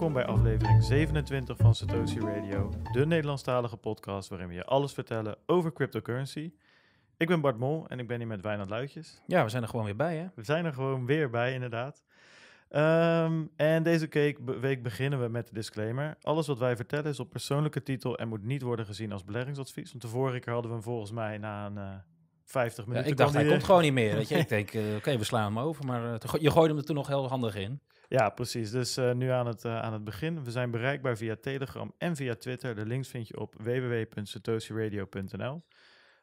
Welkom bij aflevering 27 van Satoshi Radio, de Nederlandstalige podcast waarin we je alles vertellen over cryptocurrency. Ik ben Bart Mol en ik ben hier met Wijnand Luitjes. Ja, we zijn er gewoon weer bij, hè? We zijn er gewoon weer bij, inderdaad. Ehm, en deze week beginnen we met de disclaimer. Alles wat wij vertellen is op persoonlijke titel en moet niet worden gezien als beleggingsadvies. Want de vorige keer hadden we hem volgens mij na een uh, 50 minuten. Ja, ik dacht, hij komt gewoon niet meer. Weet je? ik denk, eh, oké, we slaan hem over. Maar eh, je gooide hem er toen nog heel handig in. Ja, precies. Dus eh, nu aan het, eh, aan het begin. We zijn bereikbaar via Telegram en via Twitter. De links vind je op www.satoshiradio.nl.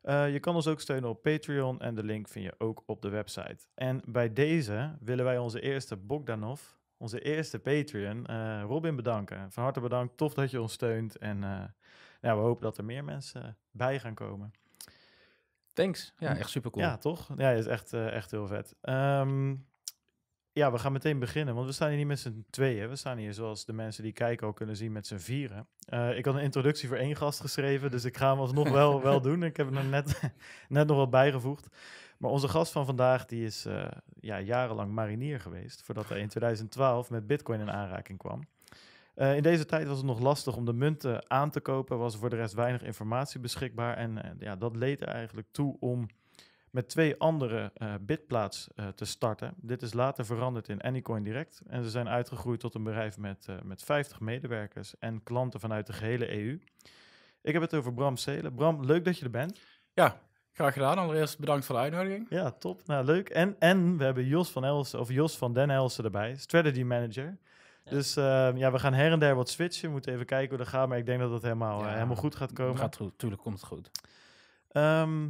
Eh, je kan ons ook steunen op Patreon en de link vind je ook op de website. En bij deze willen wij onze eerste Bogdanov, onze eerste Patreon, Robin bedanken. Van harte bedankt, tof dat je ons steunt. En we hopen dat er meer mensen bij gaan komen. Thanks. Ja, hm. echt super cool. Ja, toch? Ja, is echt, echt heel vet. Ehm, ja, we gaan meteen beginnen, want we staan hier niet met z'n tweeën. We staan hier, zoals de mensen die kijken ook kunnen zien, met z'n vieren. Eh, ik had een introductie voor één gast geschreven, dus ik ga hem alsnog wel, wel doen. Ik heb hem er net, net nog wat bijgevoegd. Maar onze gast van vandaag, die is eh, ja, jarenlang marinier geweest, voordat hij in 2012 met bitcoin in aanraking kwam. Eh, in deze tijd was het nog lastig om de munten aan te kopen, was voor de rest weinig informatie beschikbaar. En ja, dat leed er eigenlijk toe om met twee andere uh, te starten. Dit is later veranderd in Anycoin Direct en ze zijn uitgegroeid tot een bedrijf met, eh, met 50 medewerkers en klanten vanuit de gehele EU. Ik heb het over Bram Celen. Bram, leuk dat je er bent. Ja, graag gedaan. Allereerst bedankt voor de uitnodiging. Ja, top. Nou, leuk. En, en we hebben Jos van, Elsen, of Jos van Den Elsen erbij, Strategy Manager. Dus ehm, ja, we gaan her en der wat switchen. We moeten even kijken hoe dat gaat. Maar ik denk dat dat helemaal, helemaal goed gaat komen. Gaat goed, tuurlijk komt het goed. Ehm,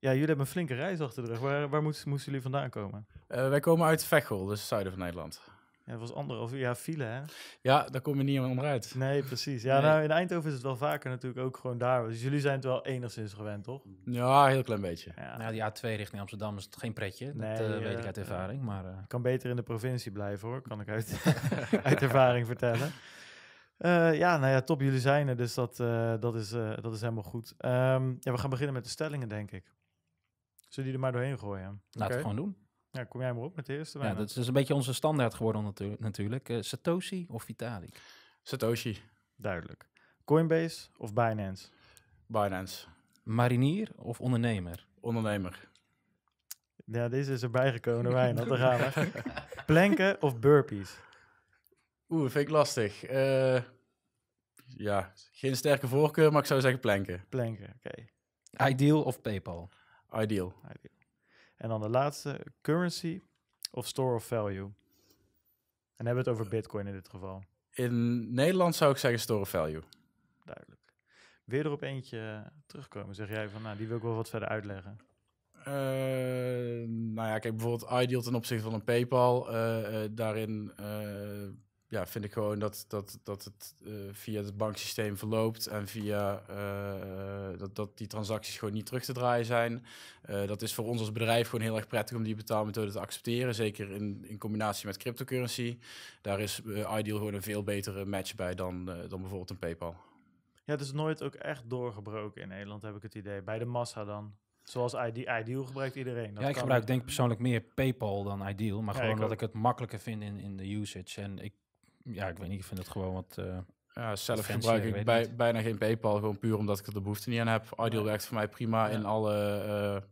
ja, jullie hebben een flinke reis achter de rug. Waar, waar moesten, jullie vandaan komen? Eh, wij komen uit Veghel, dus het zuiden van Nederland. Ja, dat was anderhalf uur. Ja, file, hè? Ja, daar kom je niet meer onderuit. Nee, precies. Ja, nou, in Eindhoven is het wel vaker natuurlijk ook gewoon daar. Dus jullie zijn het wel enigszins gewend, toch? Ja, heel klein beetje. Ja. Nou, die A2 richting Amsterdam is het geen pretje. Dat nee, eh, weet eh, ik uit ervaring, maar... kan beter in de provincie blijven, hoor. Kan ik uit, uit ervaring vertellen. ja, nou ja, top. Jullie zijn er, dus dat, dat, is, dat is helemaal goed. Ehm, ja, we gaan beginnen met de stellingen, denk ik. Zullen die er maar doorheen gooien? Laat het gewoon doen. Ja, kom jij maar op met de eerste. Ja, dat is een beetje onze standaard geworden natu natuurlijk. Eh, Satoshi of Vitalik? Satoshi. Duidelijk. Coinbase of Binance? Binance. Marinier of ondernemer? Ondernemer. Ja, deze is erbij gekomen Wij, Dat gaan Planken of burpees? Oeh, vind ik lastig. Eh, ja, geen sterke voorkeur, maar ik zou zeggen planken. Planken, oké. Ideal of PayPal? Ideal. En dan de laatste, currency of store of value. En hebben we het over eh. bitcoin in dit geval. In Nederland zou ik zeggen store of value. Duidelijk. Weer erop eentje eh, terugkomen, zeg jij van, nou, die wil ik wel wat verder uitleggen. Uh, nou ja, kijk, bijvoorbeeld Ideal ten opzichte van een PayPal. daarin ja, vind ik gewoon dat, dat, dat het eh, via het banksysteem verloopt en via eh, eh, dat, dat die transacties gewoon niet terug te draaien zijn. dat is voor ons als bedrijf gewoon heel erg prettig om die betaalmethode te accepteren. Zeker in, in combinatie met cryptocurrency. Daar is Ideal gewoon een veel betere match bij dan, dan bijvoorbeeld een PayPal. Ja, het is nooit ook echt doorgebroken in Nederland, heb ik het idee. Bij de massa dan. Zoals Ideal gebruikt iedereen. Dat ja, ik gebruik denk persoonlijk meer PayPal dan Ideal. Maar gewoon omdat ik het makkelijker vind in, in de usage. En ik ja, ik weet niet, ik vind het gewoon wat... Uh, ja, zelf gebruik ik bijna geen PayPal, gewoon puur omdat ik er de behoefte niet aan heb. Ideal werkt voor mij prima in alle,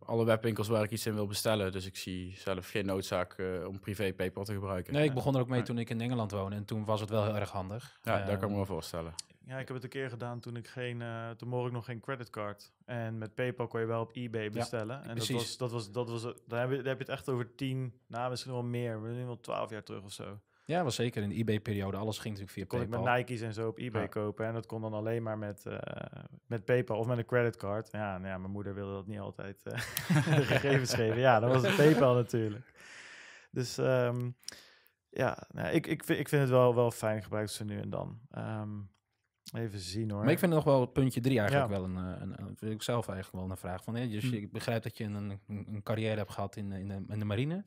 eh, alle webwinkels waar ik iets in wil bestellen. Dus ik zie zelf geen noodzaak eh, om privé PayPal te gebruiken. Nee, ik begon er ook mee toen ik in Engeland woonde en toen was het wel heel erg handig. Ja, daar kan ik ehm, me wel voorstellen. Ja, ik heb het een keer gedaan toen ik geen, uh, toen mocht ik nog geen creditcard. En met PayPal kon je wel op eBay bestellen. en dat was, dat was, dat was, daar heb, je, daar heb je het echt over tien, nou misschien wel meer, we zijn wel twaalf jaar terug of zo. Ja, was zeker in de eBay-periode. Alles ging natuurlijk via kon PayPal. Kon ik met Nike's en zo op eBay kopen. En dat kon dan alleen maar met, eh, met PayPal of met een creditcard. Ja, nou ja, mijn moeder wilde dat niet altijd eh, de gegevens geven. Ja, dat was het PayPal natuurlijk. Dus ehm, ja, nou, ik, ik, vind, ik vind het wel, wel fijn gebruikt ze nu en dan. Ehm, Even zien hoor. Maar ik vind nog wel puntje drie eigenlijk wel een, eh, een, ik zelf eigenlijk wel een vraag van. Eh, dus hm. ik begrijp dat je een, een, carrière hebt gehad in, in, de, marine.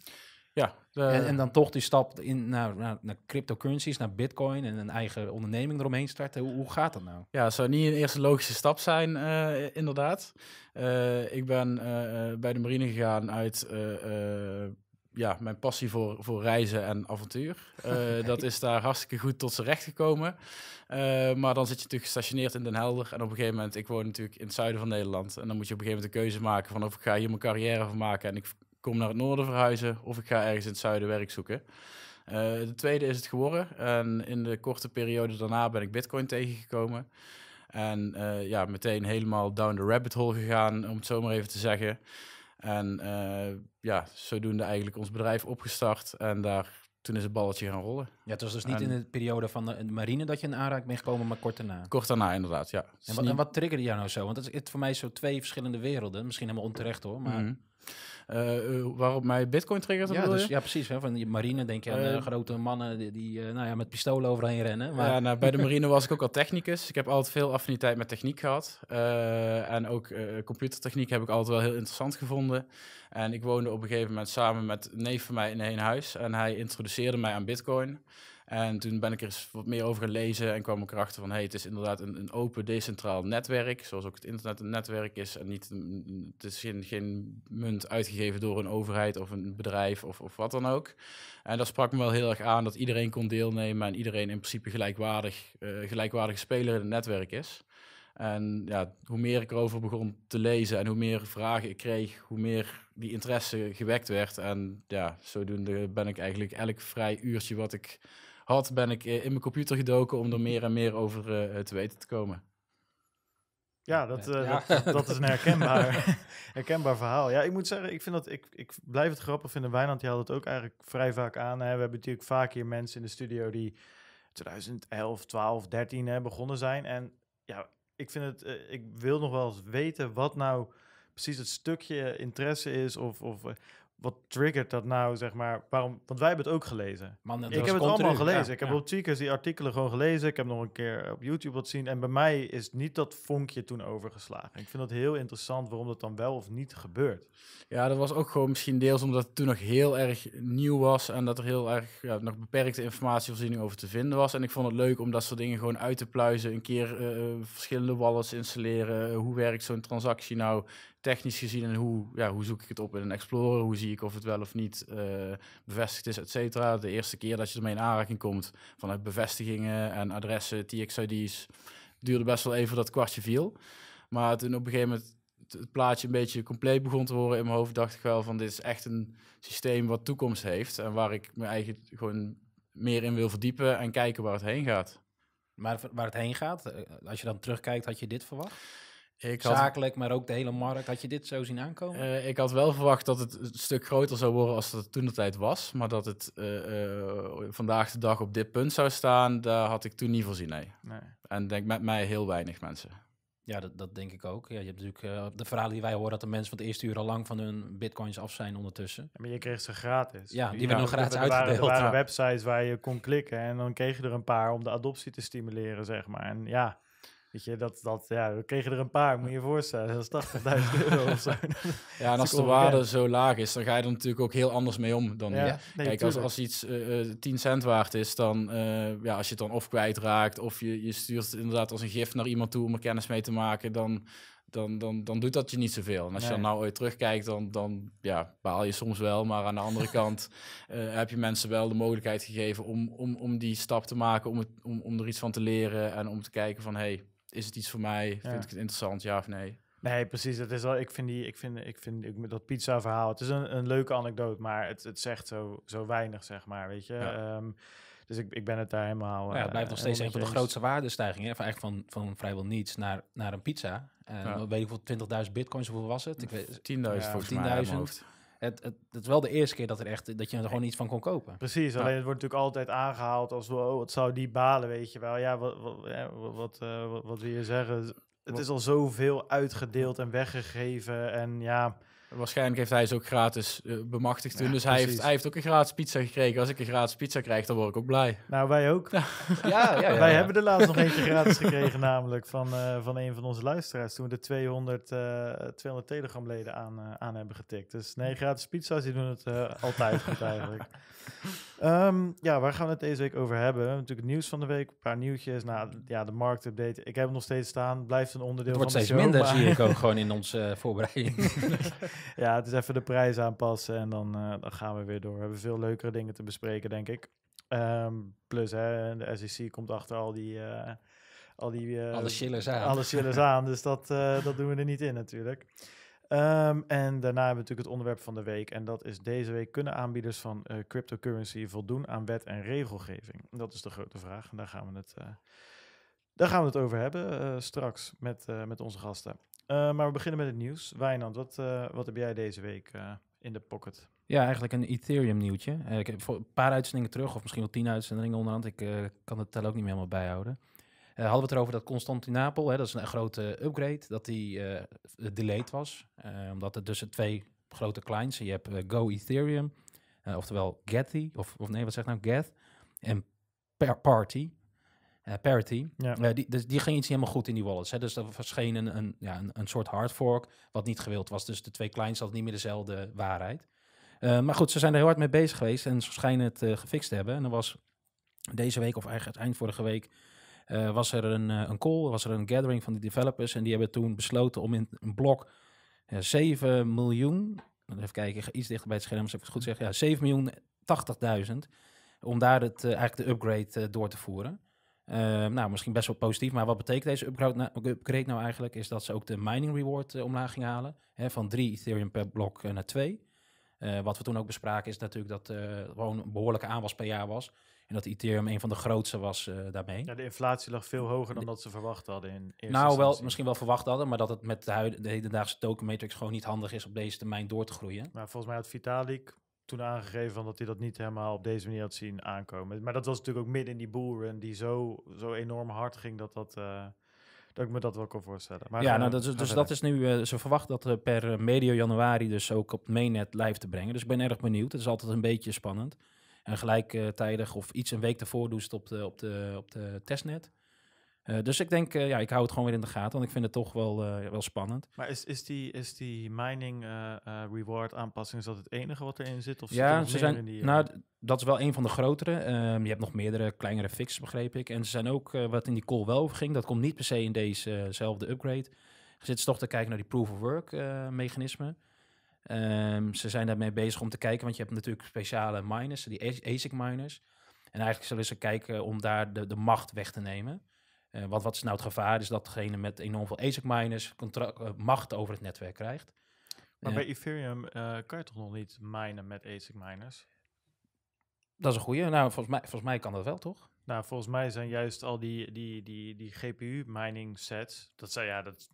Ja. De... En, dan toch die stap in, naar, naar, naar, cryptocurrencies, naar bitcoin en een eigen onderneming eromheen starten. Hoe, hoe gaat dat nou? Ja, het zou niet een eerste logische stap zijn, eh, inderdaad. ik ben bij de marine gegaan uit ja, mijn passie voor, voor reizen en avontuur. Eh, dat is daar hartstikke goed tot zijn recht gekomen. Eh, maar dan zit je natuurlijk gestationeerd in Den Helder. En op een gegeven moment, ik woon natuurlijk in het zuiden van Nederland. En dan moet je op een gegeven moment de keuze maken van of ik ga hier mijn carrière van maken en ik kom naar het noorden verhuizen. Of ik ga ergens in het zuiden werk zoeken. Eh, de tweede is het geworden. En in de korte periode daarna ben ik bitcoin tegengekomen. En ja, meteen helemaal down the rabbit hole gegaan, om het zo maar even te zeggen. En eh, ja, zodoende eigenlijk ons bedrijf opgestart en daar toen is het balletje gaan rollen. Ja, het was dus niet in de periode van de marine dat je in aanraak bent gekomen, maar kort daarna. Kort daarna, inderdaad, ja. En dus wat, wat triggerde jou nou zo? Want het is voor mij zo twee verschillende werelden. Misschien helemaal onterecht hoor, maar... Mhm. Eh, eh, waarop mij Bitcoin triggert. Ja, dus, ja precies. Hè, van die marine denk je aan eh, grote mannen die, nou ja, met pistolen overheen rennen. Maar... Ja, nou, bij de marine was ik ook al technicus. Ik heb altijd veel affiniteit met techniek gehad. en ook computertechniek heb ik altijd wel heel interessant gevonden. En ik woonde op een gegeven moment samen met een neef van mij in een huis. En hij introduceerde mij aan Bitcoin. En toen ben ik er eens wat meer over gelezen en kwam ik erachter van... hey, het is inderdaad een, een open decentraal netwerk, zoals ook het internet een netwerk is. En niet, het is geen, munt uitgegeven door een overheid of een bedrijf of, of wat dan ook. En dat sprak me wel heel erg aan dat iedereen kon deelnemen... en iedereen in principe gelijkwaardig, eh, gelijkwaardige speler in het netwerk is. En ja, hoe meer ik erover begon te lezen en hoe meer vragen ik kreeg, hoe meer die interesse gewekt werd. En ja, zodoende ben ik eigenlijk elk vrij uurtje wat ik had, ben ik eh, in mijn computer gedoken om er meer en meer over eh, te weten te komen. Ja, dat, eh, dat, is een herkenbaar, herkenbaar verhaal. Ja, ik moet zeggen, ik, vind dat, ik, ik blijf het grappig vinden. Wijnand, die haalt het ook eigenlijk vrij vaak aan. Hè. We hebben natuurlijk vaak hier mensen in de studio die 2011, 12, 13 hè, begonnen zijn. En ja, ik vind het, ik wil nog wel eens weten wat nou precies het stukje interesse is. Of, of wat triggert dat nou, zeg maar? Waarom? Want wij hebben het ook gelezen. Man, ik heb het allemaal gelezen. ik heb ja. op Tweakers die artikelen gewoon gelezen. Ik heb nog een keer op YouTube wat zien. En bij mij is niet dat vonkje toen overgeslagen. ik vind het heel interessant waarom dat dan wel of niet gebeurt. Ja, dat was ook gewoon misschien deels omdat het toen nog heel erg nieuw was. En dat er heel erg ja, nog beperkte informatievoorziening over te vinden was. En ik vond het leuk om dat soort dingen gewoon uit te pluizen. Een keer eh, eh, verschillende wallets installeren. Eh, hoe werkt zo'n transactie nou? technisch gezien en hoe, ja, hoe zoek ik het op in een Explorer, hoe zie ik of het wel of niet eh, bevestigd is, et cetera. De eerste keer dat je ermee in aanraking komt vanuit bevestigingen en adressen, TXID's, duurde best wel even dat kwartje viel. Maar toen op een gegeven moment het plaatje een beetje compleet begon te worden in mijn hoofd, dacht ik wel van dit is echt een systeem wat toekomst heeft en waar ik mijn eigen gewoon meer in wil verdiepen en kijken waar het heen gaat. Maar waar het heen gaat, eh, als je dan terugkijkt, had je dit verwacht? Ik had, Zakelijk, maar ook de hele markt. Had je dit zo zien aankomen? Eh, ik had wel verwacht dat het een stuk groter zou worden als dat toen de tijd was. Maar dat het eh, eh, vandaag de dag op dit punt zou staan, daar had ik toen niet voor Nee. nee. En denk met mij heel weinig mensen. Ja, dat, dat denk ik ook. Ja, je hebt natuurlijk de verhalen die wij horen dat de mensen van het eerste uur al lang van hun bitcoins af zijn ondertussen. maar je kreeg ze gratis. Ja, die ja, werden nog gratis er uitgedeeld. Waren, er waren websites waar je kon klikken en dan kreeg je er een paar om de adoptie te stimuleren, zeg maar. En ja, Weet je, dat, dat, ja, we kregen er een paar, moet je je voorstellen. Dat is 80.000 euro of zo. Ja, en als de waarde zo laag is, dan ga je er natuurlijk ook heel anders mee om. Dan, ja, Kijk, als, als iets uh, eh, 10 eh, cent waard is, dan eh, ja, als je het dan of kwijtraakt... of je, je stuurt inderdaad als een gift naar iemand toe om er kennis mee te maken... dan, dan, dan, dan doet dat je niet zoveel. En als je dan nou ooit terugkijkt, dan, dan ja, baal je soms wel. Maar aan de andere kant heb je mensen wel de mogelijkheid gegeven... om, om, om die stap te maken, om, om, om er iets van te leren en om te kijken van... Hey, is het iets voor mij? Vind ik het interessant, ja of nee? Nee, precies. Dat is wel, ik vind, die, ik vind, ik vind ik, dat pizza-verhaal. Het is een, een leuke anekdote, maar het, het zegt zo, zo weinig, zeg maar. Weet je. Ehm, dus ik, ik ben het daar helemaal. Nou ja, eh, blijft nog steeds een van de grootste waardestijgingen. van eigenlijk van, van vrijwel niets naar, naar een pizza. En ja. Weet ik veel, 20.000 bitcoins, hoeveel was het? Ik weet, 10.000 ja, 10.000. Het, het, is wel de eerste keer dat, er echt, dat je er gewoon iets van kon kopen. Precies, nou. alleen het wordt natuurlijk altijd aangehaald als... Oh, wow, het zou die balen, weet je wel. Ja, wat, wat, wat, eh, wat, wat wil je zeggen? Het is al zoveel uitgedeeld en weggegeven en ja... Waarschijnlijk heeft hij ze ook gratis eh, bemachtigd toen. dus hij heeft, hij heeft ook een gratis pizza gekregen. Als ik een gratis pizza krijg, dan word ik ook blij. Nou, wij ook. Ja, ja, ja wij hebben de laatst nog eentje gratis gekregen, namelijk van, eh, van een van onze luisteraars. Toen we de 200, uh, 200 Telegram-leden aan, eh, aan hebben getikt. Dus nee, gratis pizza's, die doen het altijd goed eigenlijk. Ehm, ja, waar gaan we het deze week over hebben? natuurlijk het nieuws van de week, een paar nieuwtjes. Nou, ja, de marktupdate. Ik heb hem nog steeds staan. Blijft een onderdeel van de show. Het wordt steeds minder, maar... zie ik ook gewoon in onze eh, voorbereiding. ja, het is even de prijs aanpassen en dan, eh, dan gaan we weer door. We hebben veel leukere dingen te bespreken, denk ik. Ehm, plus, hè, de SEC komt achter al die... Uh, al die alle chillers aan. Alle chillers aan, dus dat, dat doen we er niet in natuurlijk. Ehm, en daarna hebben we natuurlijk het onderwerp van de week. En dat is deze week: kunnen aanbieders van eh, cryptocurrency voldoen aan wet en regelgeving? Dat is de grote vraag. En daar gaan we het, eh, daar gaan we het over hebben eh, straks met, met onze gasten. maar we beginnen met het nieuws. Wijnand, wat, wat heb jij deze week in de pocket? Ja, eigenlijk een Ethereum nieuwtje. ik heb een paar uitzendingen terug, of misschien wel tien uitzendingen onderhand. Ik kan het tel ook niet meer helemaal bijhouden. Eh, hadden we het erover dat Constantinapel, hè, dat is een grote upgrade, dat die eh, delayed was. Eh, omdat er tussen twee grote clients, je hebt Go Ethereum, oftewel Getty, of, of nee, wat zegt nou Geth, en Party. parity. Ja. die, dus die ging iets niet helemaal goed in die wallets. Hè? Dus er verscheen een, een, ja, een, een, soort hard fork wat niet gewild was. Dus de twee clients hadden niet meer dezelfde waarheid. maar goed, ze zijn er heel hard mee bezig geweest en ze schijnen het gefixt te hebben. En er was deze week, of eigenlijk het eind vorige week, eh, was er een, eh, een call, was er een gathering van de developers. En die hebben toen besloten om in een blok 7 miljoen, even kijken, iets dichter bij het scherm, als ik het goed zeg, ja, 7 miljoen 80.000, om daar het, eh, eigenlijk de upgrade door te voeren. nou, misschien best wel positief, maar wat betekent deze upgrade nou, nou eigenlijk? Is dat ze ook de mining reward omlaag ging halen, hè, van 3 Ethereum per blok naar 2. wat we toen ook bespraken is natuurlijk dat er gewoon een behoorlijke aanwas per jaar was. En dat Ethereum een van de grootste was eh, daarmee. Ja, de inflatie lag veel hoger dan dat ze verwacht hadden. In eerste nou, wel, misschien wel verwacht hadden, maar dat het met de, huid, de hedendaagse tokenmatrix gewoon niet handig is op deze termijn door te groeien. Maar volgens mij had Vitalik toen aangegeven dat hij dat niet helemaal op deze manier had zien aankomen. Maar dat was natuurlijk ook midden in die boeren die zo, zo enorm hard ging dat dat... Eh, dat ik me dat wel kan voorstellen. Maar ja, eh, nou, dat dus dat is nu. ze verwacht dat uh, per medio januari dus ook op mainnet live te brengen. Dus ik ben erg benieuwd. Het is altijd een beetje spannend. En gelijktijdig of iets een week daarvoor doen ze het op de, op de, op de testnet. Eh, dus ik denk, eh, ja, ik hou het gewoon weer in de gaten, want ik vind het toch wel, eh, wel spannend. Maar is, is, die, is die mining reward aanpassing, is dat het enige wat erin zit? Of ja, ze zijn, die, nou, dat is wel een van de grotere. Ehm, je hebt nog meerdere kleinere fixes, begreep ik. En ze zijn ook, wat in die call wel ging, dat komt niet per se in dezezelfde upgrade. Zitten ze toch te kijken naar die proof-of-work mechanismen. Ehm, ze zijn daarmee bezig om te kijken, want je hebt natuurlijk speciale miners, die ASIC miners. En eigenlijk zullen ze kijken om daar de, de macht weg te nemen. Uh, wat, wat is nou het gevaar? Is dat degene met enorm veel ASIC miners eh, macht over het netwerk krijgt. Maar eh, bij Ethereum kan je toch nog niet minen met ASIC miners? Dat is een goede. Nou, volgens mij, volgens mij kan dat wel, toch? Nou, volgens mij zijn juist al die, die, die, die, die GPU-mining sets, dat zijn ja, dat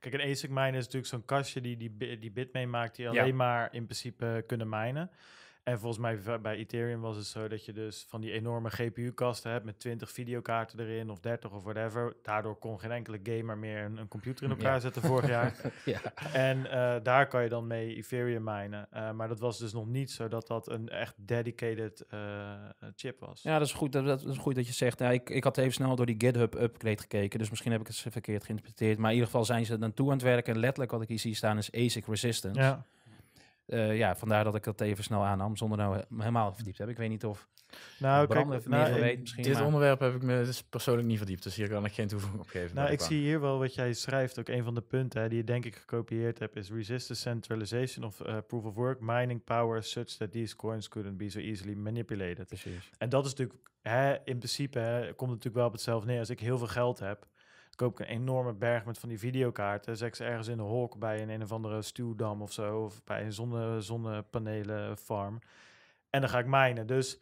kijk, een ASIC miner is natuurlijk zo'n kastje die, die, die bit meemaakt, die alleen maar in principe kunnen minen. En volgens mij bij Ethereum was het zo dat je dus van die enorme GPU-kasten hebt met 20 videokaarten erin of 30 of whatever. Daardoor kon geen enkele gamer meer een, een computer in elkaar zetten vorig jaar. ja. En eh, daar kan je dan mee Ethereum minen. Eh, maar dat was dus nog niet zo dat dat een echt dedicated eh, chip was. Ja, dat is goed dat, is goed dat je zegt. Ja, nou, ik, ik had even snel door die GitHub-upgrade gekeken, dus misschien heb ik het verkeerd geïnterpreteerd. Maar in ieder geval zijn ze dan toe aan het werken. Letterlijk wat ik hier zie staan is ASIC resistance. Ja. Eh, ja, vandaar dat ik dat even snel aannam, zonder nou helemaal verdiept te hebben. Ik weet niet of nou, Bram kijk, nou, misschien. Dit onderwerp heb ik me dus persoonlijk niet verdiept, dus hier kan ik geen toevoeging op geven. Nou, ik zie hier wel wat jij schrijft, ook een van de punten hè, die je denk ik gekopieerd hebt, is resistance centralization of eh, proof of work mining power such that these coins couldn't be so easily manipulated. Precies. En dat is natuurlijk, hè, in principe hè, komt het natuurlijk wel op hetzelfde neer. Als ik heel veel geld heb, koop ik een enorme berg met van die videokaarten. Zet ik ze ergens in de hok bij een een of andere stuwdam of zo. Of bij een zonne, zonnepanelen farm En dan ga ik mijnen. Dus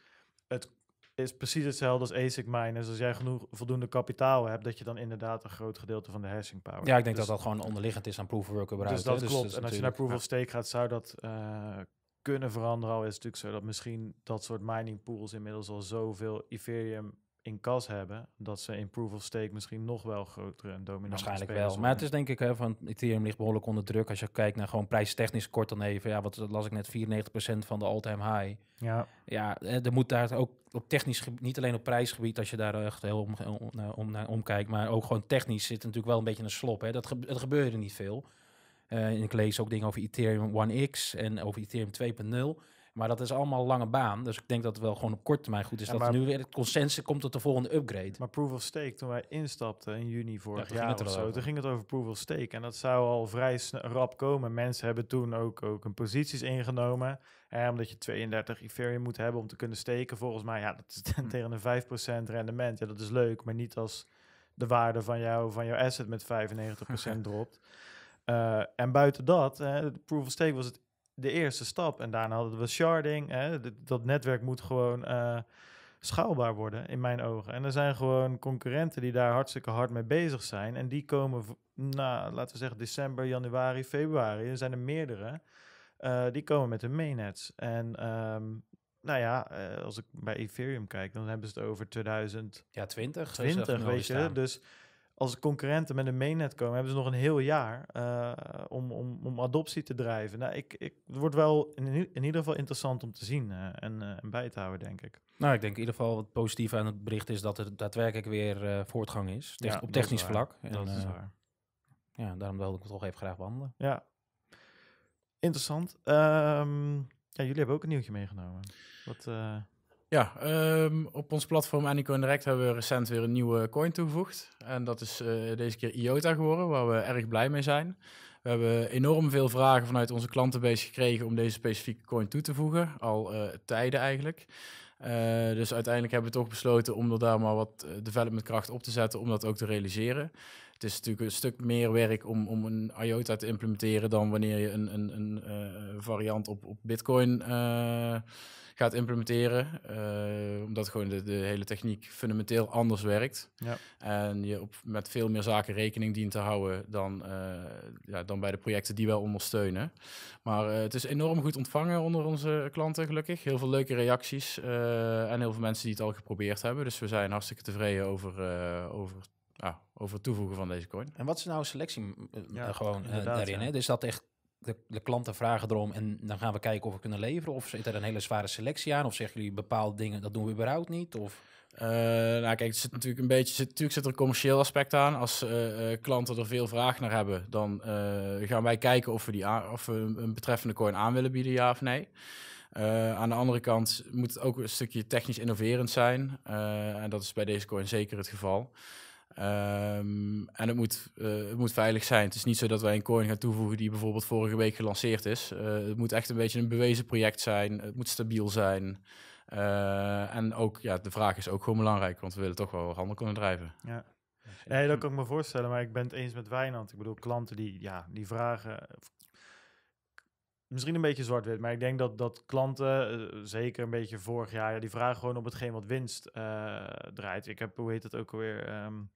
het is precies hetzelfde als ASIC minen. Dus als jij genoeg voldoende kapitaal hebt, dat je dan inderdaad een groot gedeelte van de hashing power. Ja, ik denk dus dat dat gewoon onderliggend is aan proof of work Dus dat dus, klopt. en als je naar proof of stake gaat, zou dat eh, kunnen veranderen. Al is het natuurlijk zo dat misschien dat soort mining pools inmiddels al zoveel Ethereum in kas hebben, dat ze in proof of stake misschien nog wel grotere en dominant. Waarschijnlijk wel. Maar het is denk ik van Ethereum ligt behoorlijk onder druk. Als je kijkt naar gewoon prijstechnisch kort dan even. Ja, wat las ik net 94% van de all-time high. Ja. Ja, eh, er moet daar ook op technisch gebied, niet alleen op prijsgebied, als je daar echt heel om, om, om naar omkijkt, maar ook gewoon technisch zit natuurlijk wel een beetje een slop. Hè. Dat, gebeurt er niet veel. Uh, ik lees ook dingen over Ethereum 1x en over Ethereum 2.0. Maar dat is allemaal lange baan. Dus ik denk dat het wel gewoon op korte termijn goed is. dat maar, nu weer het consensus komt tot de volgende upgrade. Maar Proof of Stake, toen wij instapten in juni vorig jaar of zo, toen ging het over Proof of Stake. En dat zou al vrij rap komen. Mensen hebben toen ook, ook hun posities ingenomen. omdat je 32 Ethereum moet hebben om te kunnen steken. Volgens mij, ja, dat is hm. tegen een 5% rendement. Ja, dat is leuk, maar niet als de waarde van, jou, van jouw asset met 95% dropt. Uh, en buiten dat, Proof of Stake was het de eerste stap. En daarna hadden we sharding. Hè? Dat netwerk moet gewoon eh, schaalbaar worden, in mijn ogen. En er zijn gewoon concurrenten die daar hartstikke hard mee bezig zijn. En die komen, nou, laten we zeggen, december, januari, februari. Er zijn er meerdere. Eh, die komen met een mainnets. En ehm, nou ja, eh, als ik bij Ethereum kijk, dan hebben ze het over 2020. Ja, 20. 20, 20 weet je. Dus als concurrenten met een mainnet komen, hebben ze nog een heel jaar eh, om, om, om adoptie te drijven. Nou, ik, ik, het wordt wel in, in ieder geval interessant om te zien eh, eh, en, bij te houden, denk ik. Nou, ik denk in ieder geval wat positief aan het bericht is dat er daadwerkelijk weer voortgang is. Te op technisch vlak. En, dat is waar. Ja, daarom wilde ik het toch even graag behandelen. Ja, interessant. Um, ja, jullie hebben ook een nieuwtje meegenomen. Wat, ja, ehm, op ons platform Anycoin Direct hebben we recent weer een nieuwe coin toegevoegd. En dat is eh, deze keer IOTA geworden, waar we erg blij mee zijn. We hebben enorm veel vragen vanuit onze klantenbase gekregen om deze specifieke coin toe te voegen, al eh, tijden eigenlijk. Eh, dus uiteindelijk hebben we toch besloten om er daar maar wat developmentkracht op te zetten om dat ook te realiseren. Het is natuurlijk een stuk meer werk om, om een IOTA te implementeren dan wanneer je een, een, een variant op, op Bitcoin gaat implementeren. Eh, omdat gewoon de, hele techniek fundamenteel anders werkt. Ja. En je op, met veel meer zaken rekening dient te houden dan, eh, ja, dan bij de projecten die wel ondersteunen. Maar eh, het is enorm goed ontvangen onder onze klanten, gelukkig. Heel veel leuke reacties en heel veel mensen die het al geprobeerd hebben. Dus we zijn hartstikke tevreden over, over ah, over het toevoegen van deze coin. En wat is nou selectie ja, gewoon daarin? Hè? Dus dat echt de, de, klanten vragen erom en dan gaan we kijken of we kunnen leveren? Of zit er een hele zware selectie aan? Of zeggen jullie bepaalde dingen, dat doen we überhaupt niet? Of... Eh, nou kijk, het zit natuurlijk een beetje, zit, natuurlijk zit er een commercieel aspect aan. Als eh, eh, klanten er veel vraag naar hebben, dan gaan wij kijken of we, die aan, of we een betreffende coin aan willen bieden, ja of nee. aan de andere kant moet het ook een stukje technisch innoverend zijn. en dat is bij deze coin zeker het geval. Ehm, en het moet, eh, het moet veilig zijn. Het is niet zo dat wij een coin gaan toevoegen die bijvoorbeeld vorige week gelanceerd is. Eh, het moet echt een beetje een bewezen project zijn. Het moet stabiel zijn. Eh, en ook, ja, de vraag is ook gewoon belangrijk, want we willen toch wel handel kunnen drijven. Ja. Nee, dat kan ik me voorstellen, maar ik ben het eens met Wijnand. Ik bedoel, klanten die, ja, die vragen, misschien een beetje zwart-wit, maar ik denk dat, dat klanten, zeker een beetje vorig jaar, ja, die vragen gewoon op hetgeen wat winst draait. Ik heb, hoe heet dat ook alweer, um,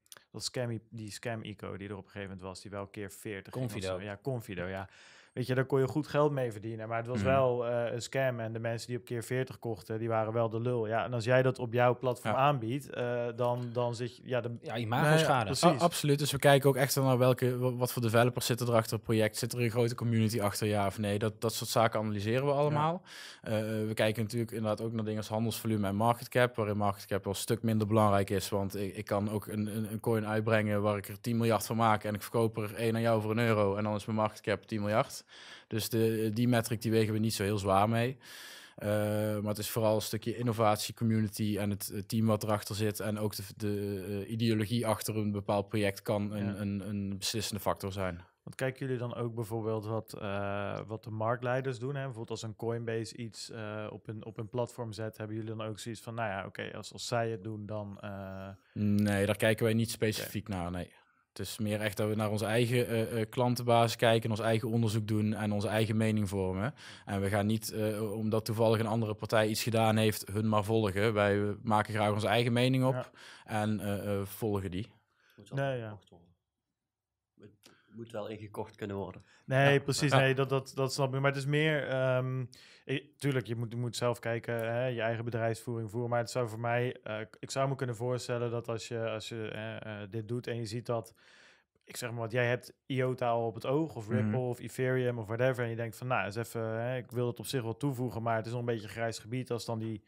die scam-eco die er op een gegeven moment was, die wel keer 40 Confido. Ja, Confido, ja. Weet je, daar kon je goed geld mee verdienen. Maar het was mm. wel eh, een scam. En de mensen die op keer 40 kochten, die waren wel de lul. Ja, en als jij dat op jouw platform aanbiedt, eh, dan, dan zit je... Ja, de, ja imago-schade. absoluut. Dus we kijken ook echt naar welke, wat voor developers zitten erachter het project. Zit er een grote community achter, ja of nee? Dat, dat soort zaken analyseren we allemaal. Eh, we kijken natuurlijk inderdaad ook naar dingen als handelsvolume en market cap. Waarin market cap wel een stuk minder belangrijk is. Want ik, ik kan ook een, een, een coin uitbrengen waar ik er 10 miljard van maak. En ik verkoop er één aan jou voor een euro. En dan is mijn market cap 10 miljard. Dus de, die metric die wegen we niet zo heel zwaar mee. Eh, maar het is vooral een stukje innovatie, community en het team wat erachter zit. En ook de, de eh, ideologie achter een bepaald project kan een, een, een beslissende factor zijn. Want kijken jullie dan ook bijvoorbeeld wat, eh, wat de marktleiders doen? Hè? Bijvoorbeeld als een Coinbase iets op, een, op een platform zet, hebben jullie dan ook zoiets van, nou ja, oké, als, als zij het doen, dan... Nee, daar kijken wij niet specifiek naar, nee. Het is meer echt dat we naar onze eigen uh, klantenbasis kijken, ons eigen onderzoek doen en onze eigen mening vormen. En we gaan niet, eh, omdat toevallig een andere partij iets gedaan heeft, hun maar volgen. Wij maken graag onze eigen mening op en volgen die. Nee, ja moet wel ingekocht kunnen worden. Nee, precies. Nee, dat, dat, dat snap ik. Maar het is meer. ik, ehm, tuurlijk, je moet, je moet zelf kijken, hè, je eigen bedrijfsvoering voeren. Maar het zou voor mij. Eh, ik zou me kunnen voorstellen dat als je, als je eh, eh, dit doet en je ziet dat. Ik zeg maar wat, jij hebt IOTA al op het oog, of mhm. Ripple, of Ethereum, of whatever. En je denkt van, nou, eens even, hè, ik wil het op zich wel toevoegen, maar het is nog een beetje een grijs gebied als dan die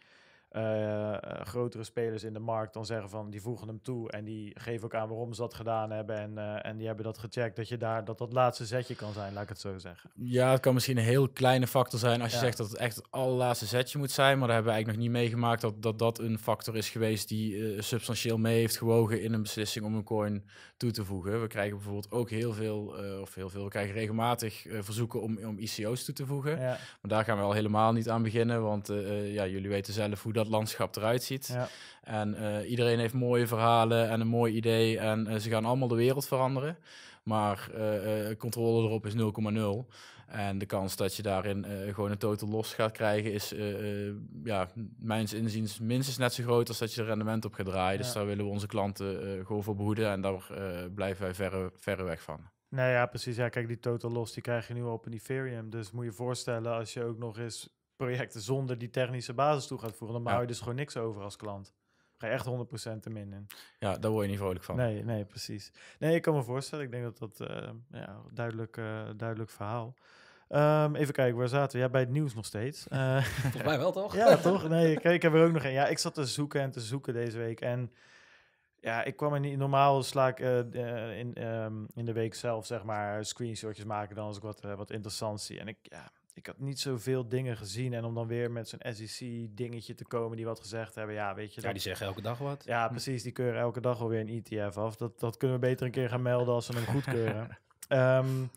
eh, eh, grotere spelers in de markt dan zeggen van die voegen hem toe en die geven ook aan waarom ze dat gedaan hebben en, eh, en die hebben dat gecheckt dat je daar dat dat laatste zetje kan zijn, laat ik het zo zeggen. Ja, het kan misschien een heel kleine factor zijn als je zegt dat het echt het allerlaatste zetje moet zijn, maar daar hebben we eigenlijk nog niet meegemaakt dat dat, dat een factor is geweest die substantieel mee heeft gewogen in een beslissing om een coin toe te voegen. We krijgen bijvoorbeeld ook heel veel, of heel veel, we krijgen regelmatig verzoeken om, om ICO's toe te voegen, maar daar gaan we al helemaal niet aan beginnen, want ja, jullie weten zelf hoe dat landschap eruit ziet. Ja. En eh, iedereen heeft mooie verhalen en een mooi idee. En eh, ze gaan allemaal de wereld veranderen. Maar uh, controle erop is 0,0. En de kans dat je daarin gewoon een totaal los gaat krijgen is, ja, mijns inziens minstens net zo groot als dat je rendement op gaat draaien. Dus daar willen we onze klanten gewoon voor behoeden en daar blijven wij verre, verre weg van. Nou ja, precies. Ja, kijk, die total loss die krijg je nu op een Ethereum. Dus moet je voorstellen als je ook nog eens projecten zonder die technische basis toe gaat voeren. Dan ja. je dus gewoon niks over als klant. Ga je echt 100% te min in. Ja, daar word je niet vrolijk van. Nee, nee, precies. Nee, ik kan me voorstellen. Ik denk dat dat eh, ja, duidelijk, eh, duidelijk verhaal. Ehm, even kijken, waar zaten we? Ja, bij het nieuws nog steeds. Uh, Volgens mij wel, toch? ja, toch? Nee, ik, ik heb er ook nog een. Ja, ik zat te zoeken en te zoeken deze week. En ja, ik kwam er niet... Normaal sla ik in, ehm, in de week zelf, zeg maar, screenshotjes maken... dan als ik wat, wat interessant zie. En ik, ja, ik had niet zoveel dingen gezien. En om dan weer met zo'n SEC-dingetje te komen die wat gezegd hebben. Ja, weet je. Ja, die zeggen elke dag wat. Ja, hm. precies. Die keuren elke dag alweer een ETF af. Dat, dat kunnen we beter een keer gaan melden als ze hem goedkeuren. um,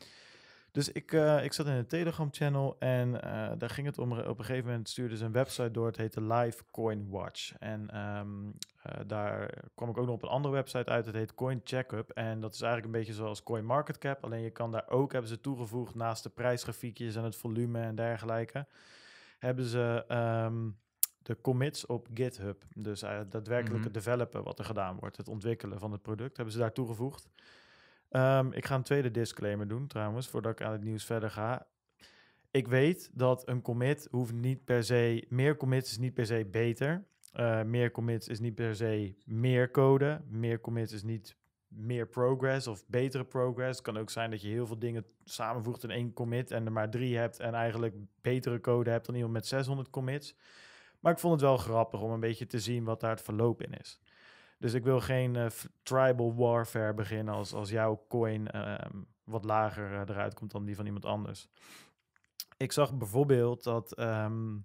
dus ik, eh, ik zat in een Telegram-channel en eh, daar ging het om. Op een gegeven moment stuurde ze een website door, het heette Live Coin Watch. En ehm, eh, daar kwam ik ook nog op een andere website uit, het heet Coin Checkup. En dat is eigenlijk een beetje zoals Coin Market Cap. alleen je kan daar ook, hebben ze toegevoegd naast de prijsgrafiekjes en het volume en dergelijke, hebben ze... Ehm, de commits op GitHub. Dus uh, daadwerkelijk mm developen wat er gedaan wordt, het ontwikkelen van het product, hebben ze daar toegevoegd. Ehm, ik ga een tweede disclaimer doen trouwens, voordat ik aan het nieuws verder ga. Ik weet dat een commit hoeft niet per se, meer commits is niet per se beter. Eh, meer commits is niet per se meer code. Meer commits is niet meer progress of betere progress. Het kan ook zijn dat je heel veel dingen samenvoegt in één commit en er maar drie hebt en eigenlijk betere code hebt dan iemand met 600 commits. Maar ik vond het wel grappig om een beetje te zien wat daar het verloop in is. Dus ik wil geen eh, tribal warfare beginnen als, als jouw coin ehm, wat lager eh, eruit komt dan die van iemand anders. Ik zag bijvoorbeeld dat ehm,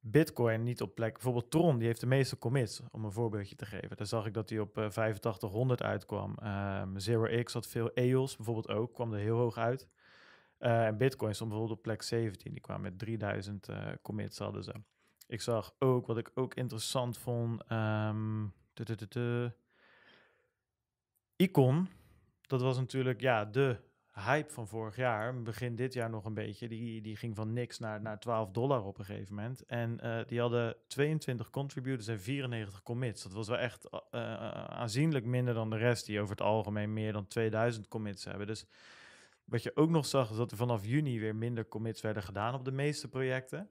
Bitcoin niet op plek, bijvoorbeeld Tron, die heeft de meeste commits, om een voorbeeldje te geven. Daar zag ik dat die op 8500 eh, uitkwam. Ehm, Zero X had veel EOS bijvoorbeeld ook, kwam er heel hoog uit. en Bitcoin stond bijvoorbeeld op plek 17, die kwam met 3000 commits hadden ze. Ik zag ook, wat ik ook interessant vond, Icon, dat was natuurlijk ja, de hype van vorig jaar. Begin dit jaar nog een beetje. Die, die ging van niks naar, naar 12 dollar op een gegeven moment. En eh, die hadden 22 contributors en 94 commits. Dat was wel echt eh, eh, aanzienlijk minder dan de rest, die over het algemeen meer dan 2000 commits hebben. Dus wat je ook nog zag, is dat er vanaf juni weer minder commits werden gedaan op de meeste projecten.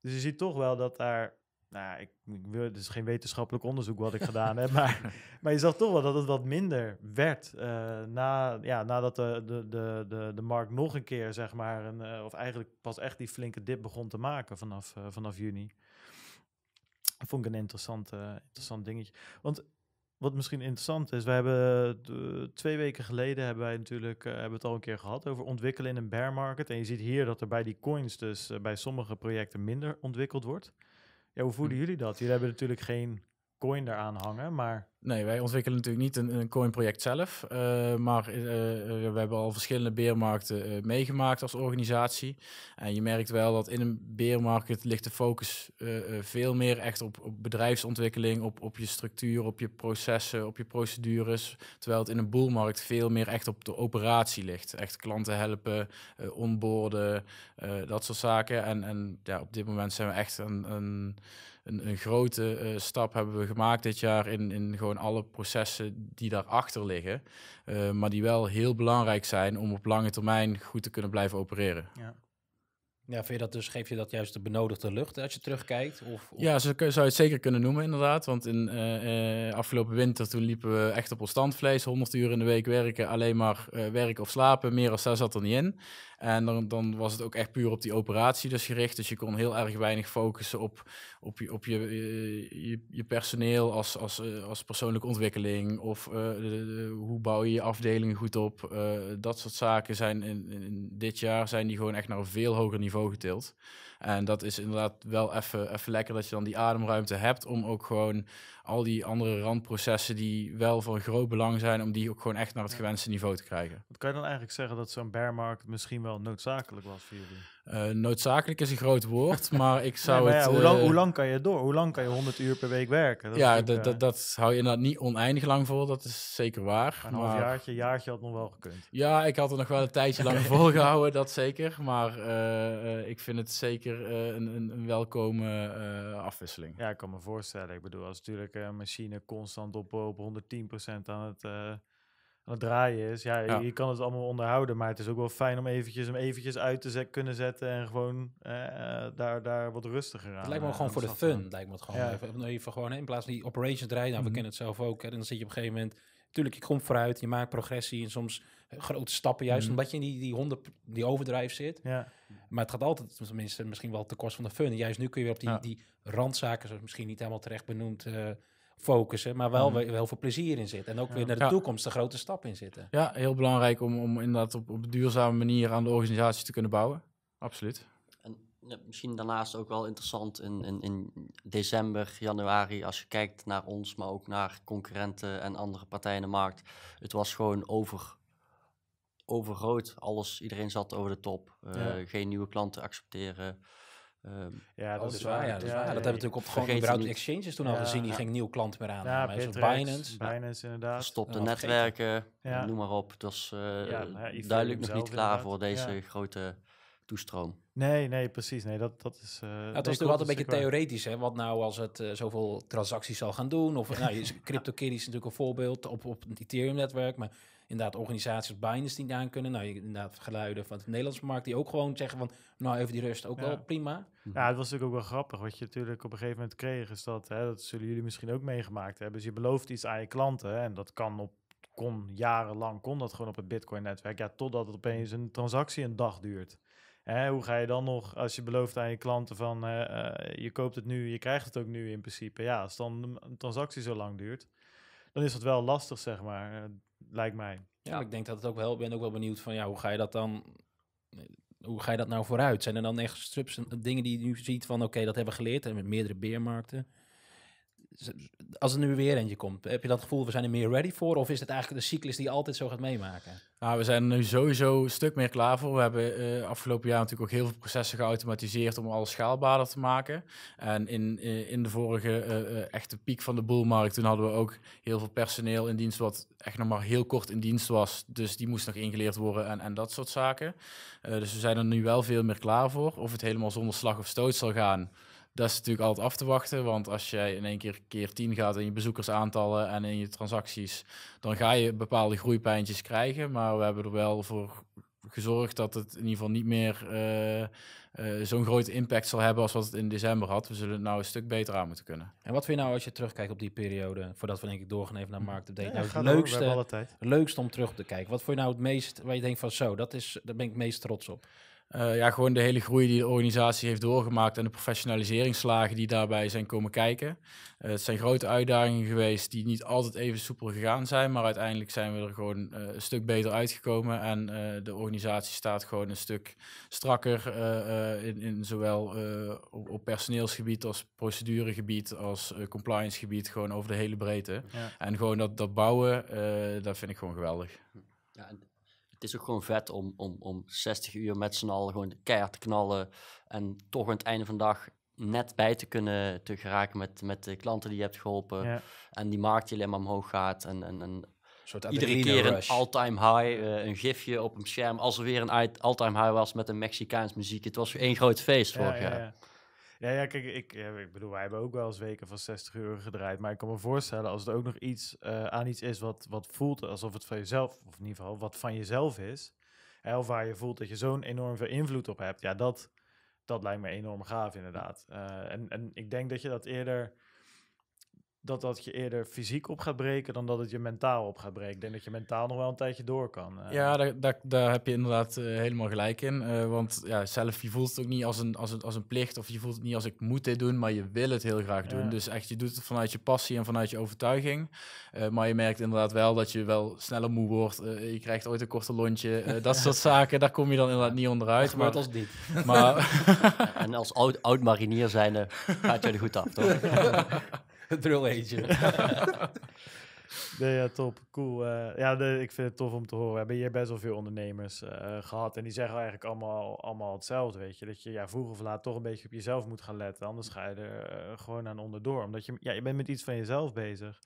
Dus je ziet toch wel dat daar nou, ik, ik wil, het is geen wetenschappelijk onderzoek wat ik gedaan heb, maar, maar je zag toch wel dat het wat minder werd. Eh, na, ja, nadat de, de, de, de, markt nog een keer, zeg maar, een, eh, of eigenlijk pas echt die flinke dip begon te maken vanaf, eh, vanaf juni. Dat vond ik een interessant, interessant dingetje. Want wat misschien interessant is, we hebben twee weken geleden hebben wij natuurlijk hebben het al een keer gehad over ontwikkelen in een bear market. En je ziet hier dat er bij die coins dus bij sommige projecten minder ontwikkeld wordt. Ja, hoe voelen hm. jullie dat? Jullie hebben natuurlijk geen coin eraan hangen, maar... Nee, wij ontwikkelen natuurlijk niet een, een coin-project zelf, eh, maar uh, we hebben al verschillende beermarkten meegemaakt als organisatie. En je merkt wel dat in een beermarkt ligt de focus veel meer echt op, op bedrijfsontwikkeling, op, op je structuur, op je processen, op je procedures. Terwijl het in een boelmarkt veel meer echt op de operatie ligt. Echt klanten helpen, onboarden, dat soort zaken. En, en ja, op dit moment zijn we echt een, een een, een grote eh, stap hebben we gemaakt dit jaar in, in gewoon alle processen die daarachter liggen. Eh, maar die wel heel belangrijk zijn om op lange termijn goed te kunnen blijven opereren. Ja. Ja, vind je dat dus, geef je dat juist de benodigde lucht als je terugkijkt? Of, Ja, zo zou je het zeker kunnen noemen inderdaad. Want in eh, eh, afgelopen winter toen liepen we echt op ons standvlees. 100 uur in de week werken, alleen maar eh, werken of slapen. Meer als daar zat er niet in. En dan, dan, was het ook echt puur op die operatie dus gericht. Dus je kon heel erg weinig focussen op, op, je, op je, je, personeel als, als, als persoonlijke ontwikkeling. Of hoe bouw je je afdelingen goed op. dat soort zaken zijn in, in dit jaar zijn die gewoon echt naar een veel hoger niveau niveau getild. En dat is inderdaad wel even, even lekker dat je dan die ademruimte hebt om ook gewoon al die andere randprocessen die wel van groot belang zijn, om die ook gewoon echt naar het gewenste niveau te krijgen. Wat kan je dan eigenlijk zeggen dat zo'n bear market misschien wel noodzakelijk was voor jullie? Eh, noodzakelijk is een groot woord, maar ik zou het... Hoe lang, eh, hoe lang, kan je door? Hoe lang kan je 100 uur per week werken? Dat ja, eh, dat, hou je inderdaad niet oneindig lang voor. dat is zeker waar. Een maar... halfjaartje, jaartje had nog wel gekund. Ja, ik had er nog wel een tijdje lang volgehouden, dat zeker. Maar ik vind het zeker eh, een, een, welkome eh, afwisseling. Ja, ik kan me voorstellen. Ik bedoel, als natuurlijk eh, een machine constant op, op 110% aan het het draaien is. Ja, je kan het allemaal onderhouden, maar het is ook wel fijn om eventjes, hem eventjes uit te kunnen zetten en gewoon daar, daar wat rustiger aan. Het lijkt me gewoon voor de fun, lijkt me het gewoon. Even, even gewoon in plaats van die operations draaien, nou, we mhm. kennen het zelf ook. en dan zit je op een gegeven moment, natuurlijk, je komt vooruit, je maakt progressie en soms grote stappen, juist mhm. omdat je in die, die, honden, die overdrijf zit. Ja. Maar het gaat altijd, tenminste, misschien wel te kost van de fun. juist nu kun je op die, die randzaken, zoals misschien niet helemaal terecht benoemd, eh, focussen, maar wel, mm. heel veel plezier in zit. En ook weer naar de toekomst de grote stap in zitten. Ja, heel belangrijk om, om inderdaad op, op een duurzame manier aan de organisatie te kunnen bouwen. Absoluut. En misschien daarnaast ook wel interessant in, in, in december, januari, als je kijkt naar ons, maar ook naar concurrenten en andere partijen in de markt. Het was gewoon over overgroot. Alles, iedereen zat over de top. Eh, geen nieuwe klanten accepteren. Ehm, ja, dat, is waar. Ja, dat, ja, dat hebben we natuurlijk op gewoon de exchanges toen al gezien. Die geen nieuwe klanten meer aan. Ja, maar Binance. Binance inderdaad. Stopte netwerken, noem maar op. Het was eh, duidelijk nog niet klaar voor deze grote toestroom. Nee, nee, precies. Nee, dat, dat is, uh, het was natuurlijk altijd een beetje theoretisch. Hè? Wat nou als het zoveel transacties zal gaan doen? Of nou, CryptoKitties is natuurlijk een voorbeeld op, op het Ethereum-netwerk. Maar inderdaad organisaties als Binance die niet aan kunnen. Nou, je, inderdaad geluiden van de Nederlandse markt die ook gewoon zeggen van, nou even die rust, ook wel prima. Ja, het was natuurlijk ook wel grappig. Wat je natuurlijk op een gegeven moment kreeg is dat, hè, dat zullen jullie misschien ook meegemaakt hebben. Dus je belooft iets aan je klanten en dat kan op kon jarenlang kon dat gewoon op het Bitcoin-netwerk. Ja, totdat het opeens een transactie een dag duurt. Hè, hoe ga je dan nog, als je belooft aan je klanten van eh, eh, je koopt het nu, je krijgt het ook nu in principe. Ja, als dan een transactie zo lang duurt, dan is dat wel lastig, zeg maar lijkt mij. Ja, ik denk dat het ook wel, ben ook wel benieuwd van, ja, hoe ga je dat dan, hoe ga je dat nou vooruit? Zijn er dan echt en dingen die je nu ziet van, oké, dat hebben we geleerd en met meerdere beermarkten? als er nu weer eentje komt, heb je dat gevoel, we zijn er meer ready voor? Of is het eigenlijk de cyclus die altijd zo gaat meemaken? Nou, we zijn er nu sowieso een stuk meer klaar voor. We hebben eh, afgelopen jaar natuurlijk ook heel veel processen geautomatiseerd om alles schaalbaarder te maken. En in, eh, in de vorige eh, echte piek van de boelmarkt, toen hadden we ook heel veel personeel in dienst wat echt nog maar heel kort in dienst was. Dus die moest nog ingeleerd worden en, en dat soort zaken. dus we zijn er nu wel veel meer klaar voor. Of het helemaal zonder slag of stoot zal gaan, dat is natuurlijk altijd af te wachten. Want als jij in één keer keer 10 gaat in je bezoekersaantallen en in je transacties, dan ga je bepaalde groeipijntjes krijgen. Maar we hebben er wel voor gezorgd dat het in ieder geval niet meer eh, eh, zo'n grote impact zal hebben als wat het in december had. We zullen het nou een stuk beter aan moeten kunnen. En wat vind je nou als je terugkijkt op die periode, voordat we denk ik doorgaan even naar hm. markt ja, nou het leukste, leukste om terug te kijken? Wat vond je nou het meest, waar je denkt van zo, dat, is, daar ben ik het meest trots op? Eh, ja, gewoon de hele groei die de organisatie heeft doorgemaakt en de professionaliseringsslagen die daarbij zijn komen kijken. Eh, het zijn grote uitdagingen geweest die niet altijd even soepel gegaan zijn, maar uiteindelijk zijn we er gewoon eh, een stuk beter uitgekomen en de organisatie staat gewoon een stuk strakker in, in, zowel op, op, personeelsgebied als proceduregebied als compliancegebied gewoon over de hele breedte. En gewoon dat, dat bouwen, dat vind ik gewoon geweldig. Ja, het is ook gewoon vet om, om, om 60 uur met z'n allen gewoon keihard te knallen. En toch aan het einde van de dag net bij te kunnen te geraken met, met de klanten die je hebt geholpen. En die markt die alleen maar omhoog gaat. En, en, en iedere keer een all-time high, eh, een gifje op een scherm. Als er weer een all-time high was met een Mexicaans muziek. Het was één groot feest vorig ja, jaar. Ja, ja kijk, ik, ik bedoel, wij hebben ook wel eens weken van 60 uur gedraaid. Maar ik kan me voorstellen, als het ook nog iets eh, aan iets is wat, wat voelt alsof het van jezelf, of in ieder geval wat van jezelf is. of waar je voelt dat je zo'n enorm veel invloed op hebt. Ja, dat, dat lijkt me enorm gaaf, inderdaad. Eh, en, en ik denk dat je dat eerder dat dat je eerder fysiek op gaat breken dan dat het je mentaal op gaat breken. Ik denk dat je mentaal nog wel een tijdje door kan. Eh. Ja, daar, daar, heb je inderdaad eh, helemaal gelijk in. Eh, want ja, zelf, je voelt het ook niet als een, als, een, als een plicht of je voelt het niet als ik moet dit doen, maar je wil het heel graag doen. Dus echt, je doet het vanuit je passie en vanuit je overtuiging. maar je merkt inderdaad wel dat je wel sneller moe wordt. je krijgt ooit een korte lontje. dat soort zaken, daar kom je dan inderdaad niet onderuit. maar als niet. Maar... en als oud, oud marinier zijnde gaat je er goed af, toch? drill agent. nee, ja, top. Cool. Eh, ja, ik vind het tof om te horen. We hebben hier best wel veel ondernemers eh, gehad. En die zeggen eigenlijk allemaal, allemaal hetzelfde, weet je. Dat je ja, vroeg of laat toch een beetje op jezelf moet gaan letten. Anders ga je er eh, gewoon aan onderdoor. Omdat je, ja, je bent met iets van jezelf bezig.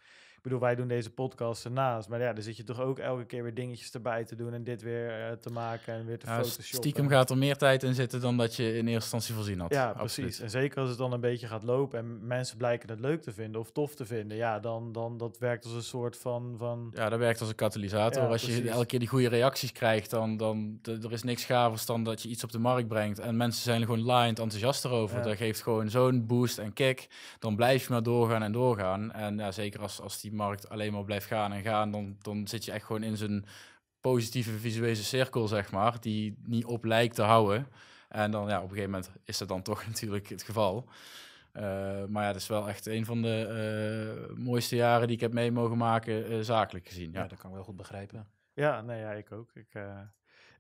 Ik bedoel, wij doen deze podcast ernaast. Maar ja, dan zit je toch ook elke keer weer dingetjes erbij te doen en dit weer eh, te maken en weer te ja, Stiekem gaat er meer tijd in zitten dan dat je in eerste instantie voorzien had. Ja, precies. En zeker als het dan een beetje gaat lopen en mensen blijken het leuk te vinden of tof te vinden. Ja, dan, dan dat werkt als een soort van... van... Ja, dat werkt als een katalysator. als je elke keer die goede reacties krijgt, dan, dan er is niks gavers dan dat je iets op de markt brengt. En mensen zijn er gewoon laaiend enthousiast over. Dat geeft gewoon zo'n boost en kick. Dan blijf je maar doorgaan en doorgaan. En ja, zeker als, als die markt alleen maar blijft gaan en gaan, dan, dan zit je echt gewoon in zo'n positieve visuele cirkel, zeg maar, die niet op lijkt te houden. En dan ja, op een gegeven moment is dat dan toch natuurlijk het geval. Eh, maar ja, dat is wel echt een van de eh, mooiste jaren die ik heb mee mogen maken, eh, zakelijk gezien. Ja. dat kan ik wel goed begrijpen. Ja, nee, ja, ik ook. Ik,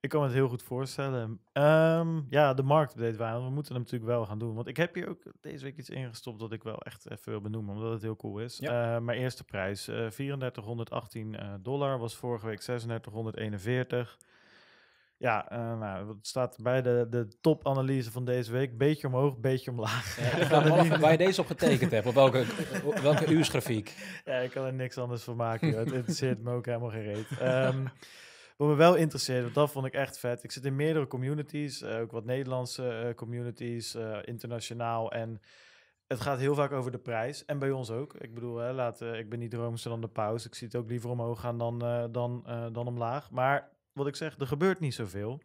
ik kan me het heel goed voorstellen. Ehm, ja, de markt deed wij. We moeten hem natuurlijk wel gaan doen. Want ik heb hier ook deze week iets ingestopt dat ik wel echt even wil benoemen. Omdat het heel cool is. Ja. Eh, mijn eerste prijs, uh, eh, 3418 eh, dollar, was vorige week 3641. Ja, nou, het staat bij de, de topanalyse van deze week. Beetje omhoog, beetje omlaag. ik waar je deze op getekend hebt, op welke, welke uursgrafiek. Ja, ik kan er niks anders van maken. het interesseert me ook helemaal gereed. Wat me wel interesseert, dat vond ik echt vet. Ik zit in meerdere communities, eh, ook wat Nederlandse eh, communities, eh, internationaal. En het gaat heel vaak over de prijs. En bij ons ook. Ik bedoel, hè, laat, ik ben niet roomser dan de pauze. Ik zie het ook liever omhoog gaan dan, dan, dan omlaag. Maar wat ik zeg, er gebeurt niet zoveel.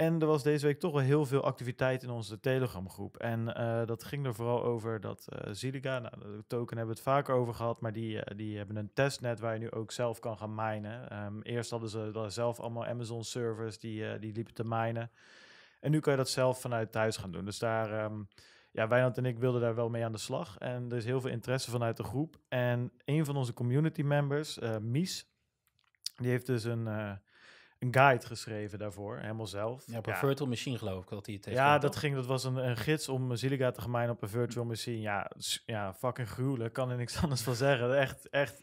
En er was deze week toch wel heel veel activiteit in onze Telegram-groep. En eh, dat ging er vooral over dat uh, eh, Zilica, nou, de token hebben we het vaker over gehad, maar die, eh, die hebben een testnet waar je nu ook zelf kan gaan minen. Ehm, eerst hadden ze zelf allemaal Amazon-servers die, die liepen te minen. En nu kan je dat zelf vanuit thuis gaan doen. Dus daar, um, ja, Wijnand en ik wilden daar wel mee aan de slag. En er is heel veel interesse vanuit de groep. En een van onze community members, Mies, die heeft dus een een guide geschreven daarvoor, helemaal zelf. Ja, op een ja. virtual machine geloof ik dat hij het heeft. Ja, dat, ging, dat was een, een gids om Ziliga te gemijnen op een virtual machine. Ja, ja, fucking gruwelijk, kan er niks anders van zeggen. Echt, echt.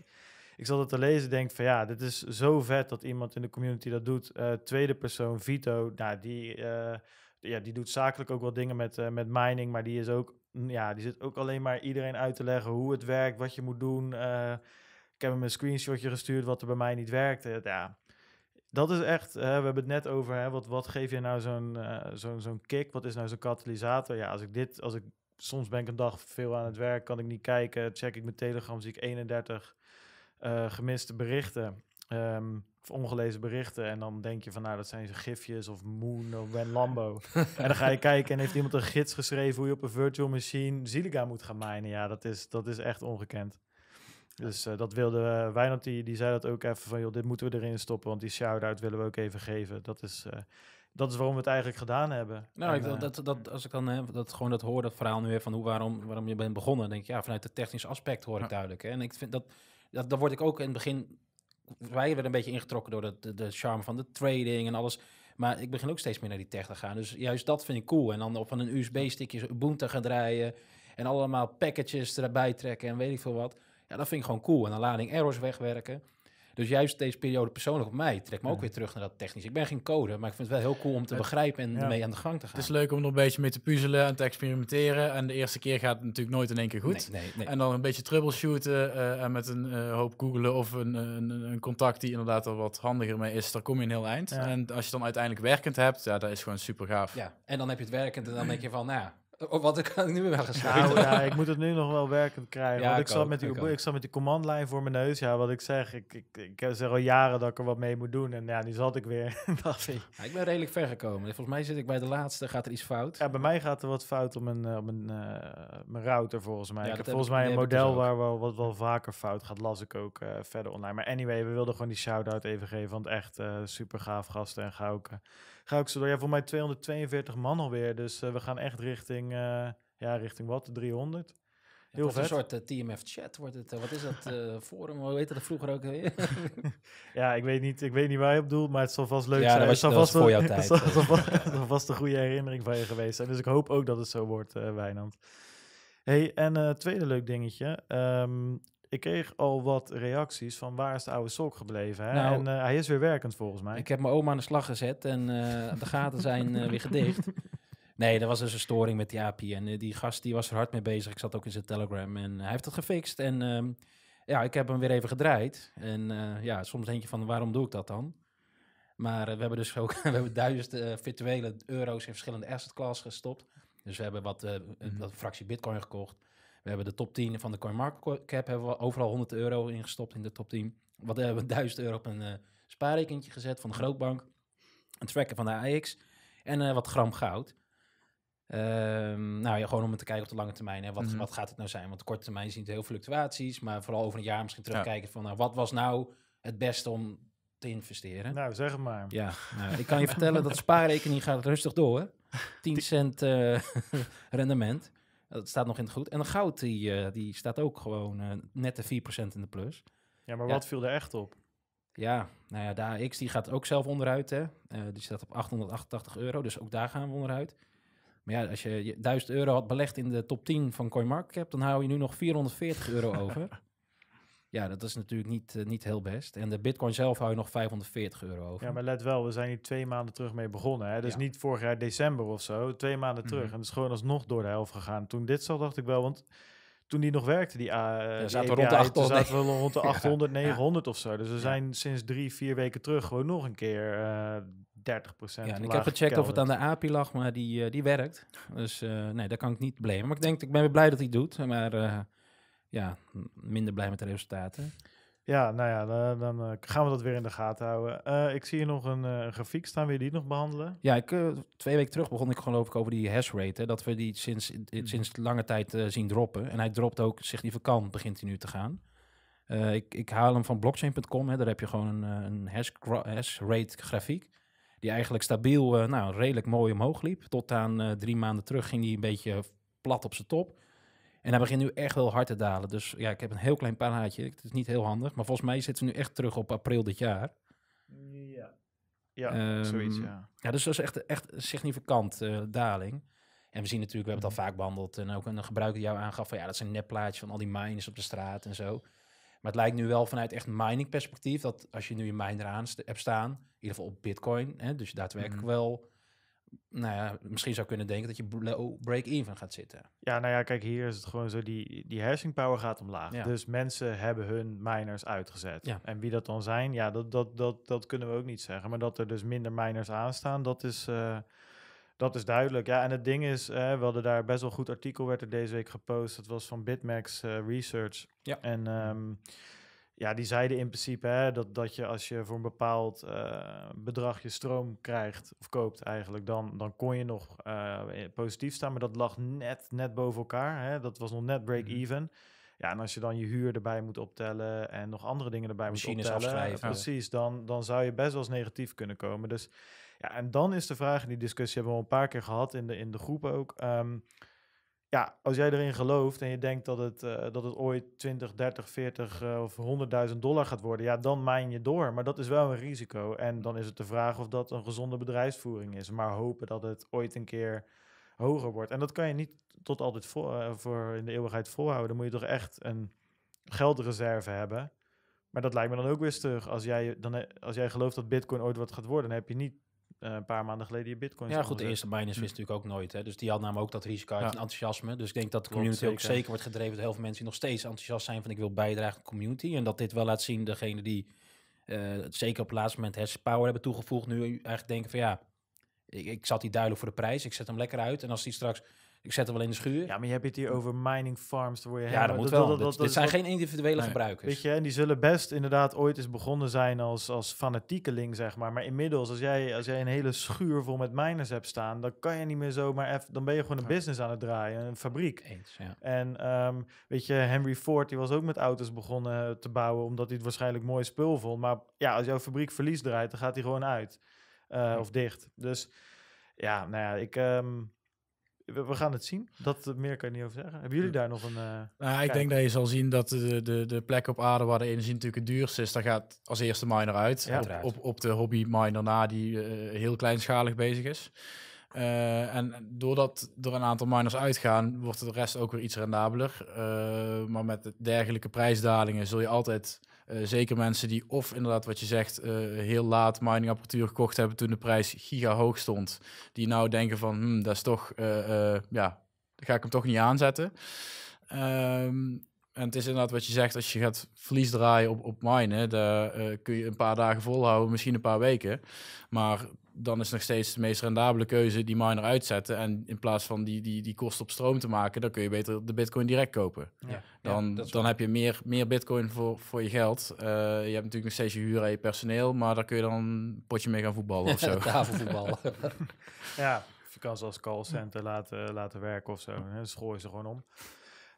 Ik zat het te lezen denk van ja, dit is zo vet dat iemand in de community dat doet. Eh, tweede persoon, Vito, nou, die, eh, ja, die doet zakelijk ook wel dingen met, uh, met mining, maar die is ook, mm, ja, die zit ook alleen maar iedereen uit te leggen hoe het werkt, wat je moet doen. ik heb hem een screenshotje gestuurd wat er bij mij niet werkte. Ja, dat is echt, hè, we hebben het net over, hè, wat, wat geef je nou zo'n uh, kick? Wat is nou zo'n katalysator? Ja, als ik dit, als ik soms ben ik een dag veel aan het werk, kan ik niet kijken, check ik mijn telegram, zie ik 31 eh, gemiste berichten. Um, of ongelezen berichten. En dan denk je van, nou, dat zijn ze gifjes of Moon of Ben Lambo. en dan ga je kijken en heeft iemand een gids geschreven hoe je op een virtual machine Ziliga moet gaan minen. Ja, dat is, dat is echt ongekend. Dus eh, dat wilde uh, eh, Wijnand, die, die zei dat ook even van, joh, dit moeten we erin stoppen, want die shout-out willen we ook even geven. Dat is, eh, dat is waarom we het eigenlijk gedaan hebben. Nou, ik, dat, dat, als ik dan hè, dat, gewoon dat hoor, dat verhaal nu weer van hoe, waarom, waarom je bent begonnen, denk ik, ja, vanuit het technische aspect hoor ik duidelijk. Hè. En ik vind dat, dat, daar word ik ook in het begin, wij werden een beetje ingetrokken door de, de, charme van de trading en alles. Maar ik begin ook steeds meer naar die tech te gaan. Dus juist dat vind ik cool. En dan op een USB-stickje Ubuntu gaan draaien. En allemaal packages erbij trekken en weet ik veel wat. Ja, dat vind ik gewoon cool. En dan lading errors wegwerken. Dus juist deze periode persoonlijk op mij trekt me ook weer terug naar dat technisch. Ik ben geen code, maar ik vind het wel heel cool om te begrijpen en mee aan de gang te gaan. Het is leuk om er een beetje mee te puzzelen en te experimenteren. En de eerste keer gaat het natuurlijk nooit in één keer goed. En dan een beetje troubleshooten eh, en met een eh, hoop googelen of een, een, een, contact die inderdaad al wat handiger mee is. Daar kom je een heel eind. En als je dan uiteindelijk werkend hebt, ja, dat is gewoon super gaaf. Ja, en dan heb je het werkend en dan denk je van, nou Oh, oh, wat ik nu weer wel nou, ja, ik moet het nu nog wel werkend krijgen. want ik, zat met die, ik, ik, zat met commandlijn voor mijn neus. Ja, wat ik zeg, ik, ik, ik zeg al jaren dat ik er wat mee moet doen. En ja, nu zat ik weer. Dat ik. ik ben redelijk ver gekomen. Volgens mij zit ik bij de laatste, gaat er iets fout. Ja, bij mij gaat er wat fout op mijn, eh, op mijn, eh, mijn router volgens mij. ik volgens mij een model dus waar wel, wat wel vaker fout gaat, las ik ook eh, verder online. Maar anyway, we wilden gewoon die shout-out even geven. Want echt uh, super gaaf gasten en gauwken ga ik zo door. Ja, voor mij 242 man alweer. Dus eh, we gaan echt richting, eh, ja, richting wat? 300? Heel vet. een soort eh, TMF-chat, wordt het. wat is dat? forum, hoe weten dat vroeger ook weer? ja, ik weet, niet, ik weet niet waar je op doelt, maar het zal vast leuk zijn. Ja, dat was, vast voor jouw tijd. Het was vast een goede herinnering van je geweest En Dus ik hoop ook dat het zo wordt, Wijnand. hey, en tweede leuk dingetje. Ehm, ik kreeg al wat reacties van waar is de oude sok gebleven. Hè? Nou, en eh, hij is weer werkend volgens mij. Ik heb mijn oma aan de slag gezet en eh, de gaten zijn eh, weer gedicht. Nee, er was dus een storing met die API. En die gast die was er hard mee bezig. Ik zat ook in zijn Telegram en hij heeft het gefixt. En ehm, ja, ik heb hem weer even gedraaid. En ja, soms denk je van waarom doe ik dat dan? Maar we hebben dus ook we hebben duizend virtuele euro's in verschillende asset class gestopt. Dus we hebben wat, mm wat fractie bitcoin gekocht. We hebben de top 10 van de CoinMarketCap, hebben we overal 100 euro ingestopt in de top 10. Wat eh, hebben we 1000 euro op een uh, eh, spaarrekentje gezet van de grootbank. Een tracker van de AX en eh, wat gram goud. Ehm, nou ja, gewoon om te kijken op de lange termijn. Hè. Wat, mhm. wat gaat het nou zijn? Want de korte termijn zien heel veel fluctuaties. Maar vooral over een jaar misschien terugkijken van nou, wat was nou het beste om te investeren? Nou, zeg het maar. Ja, nou, ik kan je vertellen dat spaarrekening gaat rustig door. 10 cent rendement. Dat staat nog in het goed. En de goud, die, eh, die staat ook gewoon eh, net de 4% in de plus. Ja, maar wat viel er echt op? Ja, nou ja, de AX die gaat ook zelf onderuit. Hè? Eh, die staat op 888 euro, dus ook daar gaan we onderuit. Maar ja, als je 1000 euro had belegd in de top 10 van CoinMarketCap, dan hou je nu nog 440 euro over. Ja, dat is natuurlijk niet, eh, niet heel best. En de bitcoin zelf hou je nog 540 euro over. Ja, maar let wel, we zijn hier twee maanden terug mee begonnen. Hè? Dus ja. niet vorig jaar december of zo, twee maanden mhm. terug. En het is gewoon alsnog door de helft gegaan. Toen dit zal, dacht ik wel, want toen die nog werkte, die, uh, eh, ja, zaten, we rond de 800, zaten we rond de 800, 900 of zo. Dus we zijn sinds drie, vier weken terug gewoon nog een keer... Uh, eh, 30% ja, en ik heb gecheckt of het aan de API lag, maar die, die werkt. Dus nee, daar kan ik niet blamen. Maar ik denk, ik ben weer blij dat hij doet. Maar ja, minder blij met de resultaten. Ja, nou ja, dan, dan, eh, gaan we dat weer in de gaten houden. Eh, ik zie hier nog eh, een grafiek staan. Wil je die nog behandelen? Ja, ik, twee weken terug begon ik geloof ik over die hash rate. dat we die sinds, hmm. sinds lange tijd zien droppen. En hij dropt ook significant, begint hij nu te gaan. ik, ik haal hem van blockchain.com. Daar heb je gewoon een, een hash, hash, rate grafiek. Die eigenlijk stabiel, nou, redelijk mooi omhoog liep. Tot aan drie maanden terug ging die een beetje plat op zijn top. En hij begint nu echt wel hard te dalen. Dus ja, ik heb een heel klein paraatje. Het is niet heel handig. Maar volgens mij zitten we nu echt terug op april dit jaar. Ja, ja ehm, zoiets, ja. Ja, dus dat is echt, echt een significant eh, daling. En we zien natuurlijk, we hebben het al mhm. vaak behandeld. En ook een gebruiker die jou aangaf van ja, dat zijn nepplaatjes van al die miners op de straat en zo. Maar het lijkt nu wel vanuit echt mining perspectief dat als je nu je miner aan hebt staan, in ieder geval op Bitcoin, hè, dus daadwerkelijk mm. wel nou ja, misschien zou kunnen denken dat je break-even gaat zitten. Ja, nou ja, kijk, hier is het gewoon zo, die, die hashing power gaat omlaag. Dus mensen hebben hun miners uitgezet. Ja. En wie dat dan zijn, ja, dat, dat, dat, dat kunnen we ook niet zeggen. Maar dat er dus minder miners aanstaan, dat is... Eh, dat is duidelijk. Ja, en het ding is, eh, we hadden daar best wel goed artikel werd er deze week gepost. Dat was van Bitmax eh, Research. Ja. En ehm, ja, die zeiden in principe hè, dat, dat je als je voor een bepaald uh, bedrag je stroom krijgt of koopt eigenlijk, dan, dan kon je nog eh, positief staan. Maar dat lag net, net boven elkaar. Hè? Dat was nog net break-even. Mhm. Ja, en als je dan je huur erbij moet optellen en nog andere dingen erbij moet optellen. precies, dan, dan zou je best wel eens negatief kunnen komen. Dus ja, en dan is de vraag, die discussie hebben we al een paar keer gehad in de, in de groep ook. Ehm, ja, als jij erin gelooft en je denkt dat het, eh, dat het ooit 20, 30, 40 of 100.000 dollar gaat worden, ja, dan mijn je door. Maar dat is wel een risico. En dan is het de vraag of dat een gezonde bedrijfsvoering is. Maar hopen dat het ooit een keer hoger wordt. En dat kan je niet tot altijd voor eh, in de eeuwigheid volhouden. Dan moet je toch echt een geldreserve hebben. Maar dat lijkt me dan ook weer stug. Als jij, dan, als jij gelooft dat Bitcoin ooit wat gaat worden, dan heb je niet eh, een paar maanden geleden je bitcoin. Ja, goed, de eerste Binance wist natuurlijk ook nooit. Hè? Dus die had namelijk ook dat risico en enthousiasme. Dus ik denk dat de community ook zeker wordt gedreven door heel veel mensen die nog steeds enthousiast zijn van ik wil bijdragen aan de community. En dat dit wel laat zien, degene die uh, zeker op het laatste moment power hebben toegevoegd, nu eigenlijk denken van ja, ik, ik zat die duidelijk voor de prijs, ik zet hem lekker uit. En als die straks ik zet het wel in de schuur. Ja, maar je hebt het hier over mining farms. Daar word je ja, dat moet wel. Dat, dit, zijn geen individuele gebruikers. Weet je, en die zullen best inderdaad ooit eens begonnen zijn als, als fanatiekeling, zeg maar. Maar inmiddels, als jij, als jij een hele schuur vol met miners hebt staan, dan kan je niet meer zomaar even... Dan ben je gewoon een business aan het draaien, een fabriek. Eens, ja. En ehm, weet je, Henry Ford, die was ook met auto's begonnen te bouwen, omdat hij het waarschijnlijk mooi spul vond. Maar ja, als jouw fabriek verlies draait, dan gaat hij gewoon uit. Eh, of dicht. Dus ja, nou ja, ik... Ehm, we, gaan het zien. Dat eh, meer kan je niet over zeggen. Hebben jullie daar nog een. Eh, nou, ik denk dat je zal zien dat de, de, de plek op aarde waar de energie natuurlijk het duurste is, daar gaat als eerste miner uit. op, op, de hobby miner na die eh, heel kleinschalig bezig is. en doordat er een aantal miners uitgaan, wordt de rest ook weer iets rendabeler. maar met dergelijke prijsdalingen zul je altijd eh, zeker mensen die of inderdaad wat je zegt, eh, heel laat miningapparatuur gekocht hebben toen de prijs giga hoog stond. Die nou denken van, hmm, dat is toch, eh, ja, ga ik hem toch niet aanzetten. Ehm, en het is inderdaad wat je zegt, als je gaat verlies draaien op, op minen, daar kun je een paar dagen volhouden, misschien een paar weken. Maar dan is nog steeds de meest rendabele keuze die miner uitzetten. En in plaats van die, die, die kosten op stroom te maken, dan kun je beter de bitcoin direct kopen. Ja. Dan, dan heb je meer, meer bitcoin voor, voor je geld. Eh, je hebt natuurlijk nog steeds je huur en je personeel, maar daar kun je dan een potje mee gaan voetballen of zo. Tafelvoetballen. ja, kan als callcenter laten, laten werken of zo. Dan gooien ze gewoon om.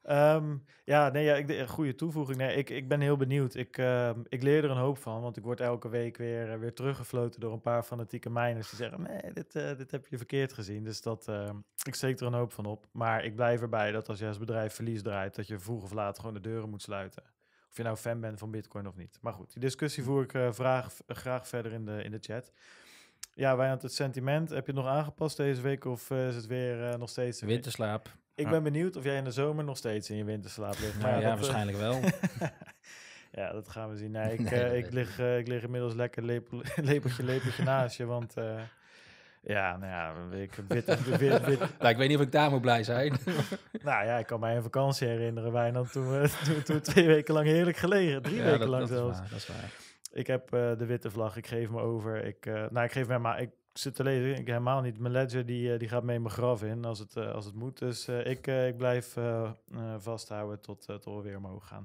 Ehm, ja, nee, ja, ik, eh, goede toevoeging. Nee, ik, ik ben heel benieuwd. Ik, ehm, ik leer er een hoop van, want ik word elke week weer, eh, weer teruggefloten door een paar fanatieke miners die zeggen: nee, dit, eh, dit heb je verkeerd gezien. Dus dat, ehm, ik steek er een hoop van op. Maar ik blijf erbij dat als je als bedrijf verlies draait, dat je vroeg of laat gewoon de deuren moet sluiten. Of je nou fan bent van Bitcoin of niet. Maar goed, die discussie voer ik vraag, graag verder in de, in de chat. Ja, aan het sentiment. Heb je het nog aangepast deze week of is het weer nog steeds... Winterslaap. Ik ben benieuwd of jij in de zomer nog steeds in je winterslaap ligt. nou, ja, eh, waarschijnlijk wel. ja, dat gaan we zien. Nee, ik, eh, ik, lig, eh, ik lig inmiddels lekker lepel, lepeltje, lepeltje naast je, want... ja, nou ja, ik, wit, nou, ik weet niet of ik daar moet blij zijn. nou ja, ik kan mij een vakantie herinneren, bijna toen we toen, toen twee weken lang heerlijk gelegen. Drie weken lang dat zelfs. Is waar, dat is waar. Ik heb de witte vlag, ik geef me over. Ik, nou, ik geef me maar... Ik, zit te lezen, ik helemaal niet. Mijn ledger die, eh, die gaat mee mijn graf in als het, eh, als het moet. Dus eh, ik, ik blijf vasthouden tot, tot we weer omhoog gaan.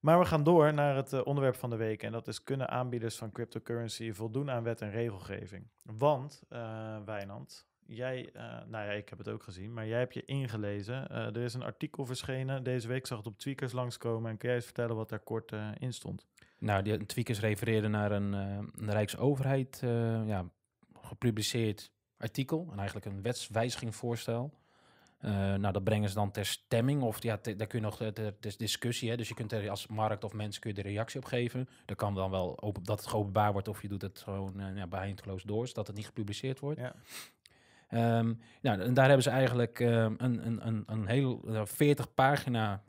Maar we gaan door naar het onderwerp van de week. En dat is: kunnen aanbieders van cryptocurrency voldoen aan wet en regelgeving? Want, Wijnand, jij, nou ja, ik heb het ook gezien, maar jij hebt je ingelezen. er is een artikel verschenen deze week, zag het op Tweakers langskomen. En kun jij eens vertellen wat daar kort in stond? Nou, die Tweakers refereerde naar een, een Rijksoverheid ja, gepubliceerd artikel en eigenlijk een wetswijzigingsvoorstel. Eh, nou, dat brengen ze dan ter stemming. Of ja, daar kun je nog de eh, discussie. Hè? Dus je kunt er als markt of mensen kun je de reactie op geven. Dat kan dan wel open, dat het openbaar wordt. Of je doet het gewoon uh, ja, behind closed doors. Dat het niet gepubliceerd wordt. Ja. Ehm, nou, en daar hebben ze eigenlijk ehm, een, een, een, een heel 40 pagina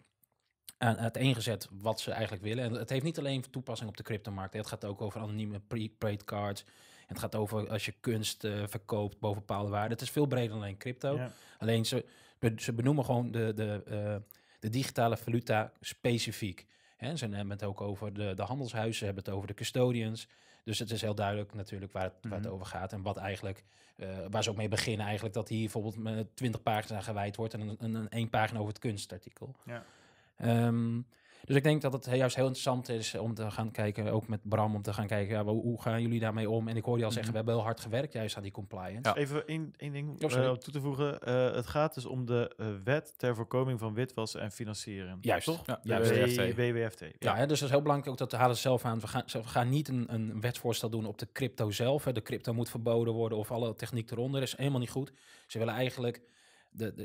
aan uiteengezet wat ze eigenlijk willen. En het heeft niet alleen toepassing op de cryptomarkt. Het gaat ook over anonieme pre-trade cards het gaat over als je kunst eh, verkoopt boven bepaalde waarden. Het is veel breder dan alleen crypto. Alleen ze, ze benoemen gewoon de, de, eh, de digitale valuta specifiek. En ze hebben het ook over de, de handelshuizen, ze hebben het over de custodians. Dus het is heel duidelijk natuurlijk waar het, waar het mhm. over gaat en wat eigenlijk, eh, waar ze ook mee beginnen eigenlijk, dat hier bijvoorbeeld met twintig pagina's gewijd wordt en een, een, een één pagina over het kunstartikel. Ja. Ehm, dus ik denk dat het juist heel interessant is om te gaan kijken, ook met Bram, om te gaan kijken, ja, hoe, gaan jullie daarmee om? En ik hoorde je al zeggen, mhm. we hebben heel hard gewerkt juist aan die compliance. Even één, ding eh, om toe te voegen. Eh, het gaat dus om de eh, wet ter voorkoming van witwassen en financieren. Juist. Toch? Ja, WWFT. WWFT. Ja, dus dat is heel belangrijk ook dat we halen zelf aan. We gaan, we gaan niet een, een wetsvoorstel doen op de crypto zelf. Hè. De crypto moet verboden worden of alle techniek eronder. is helemaal niet goed. Ze willen eigenlijk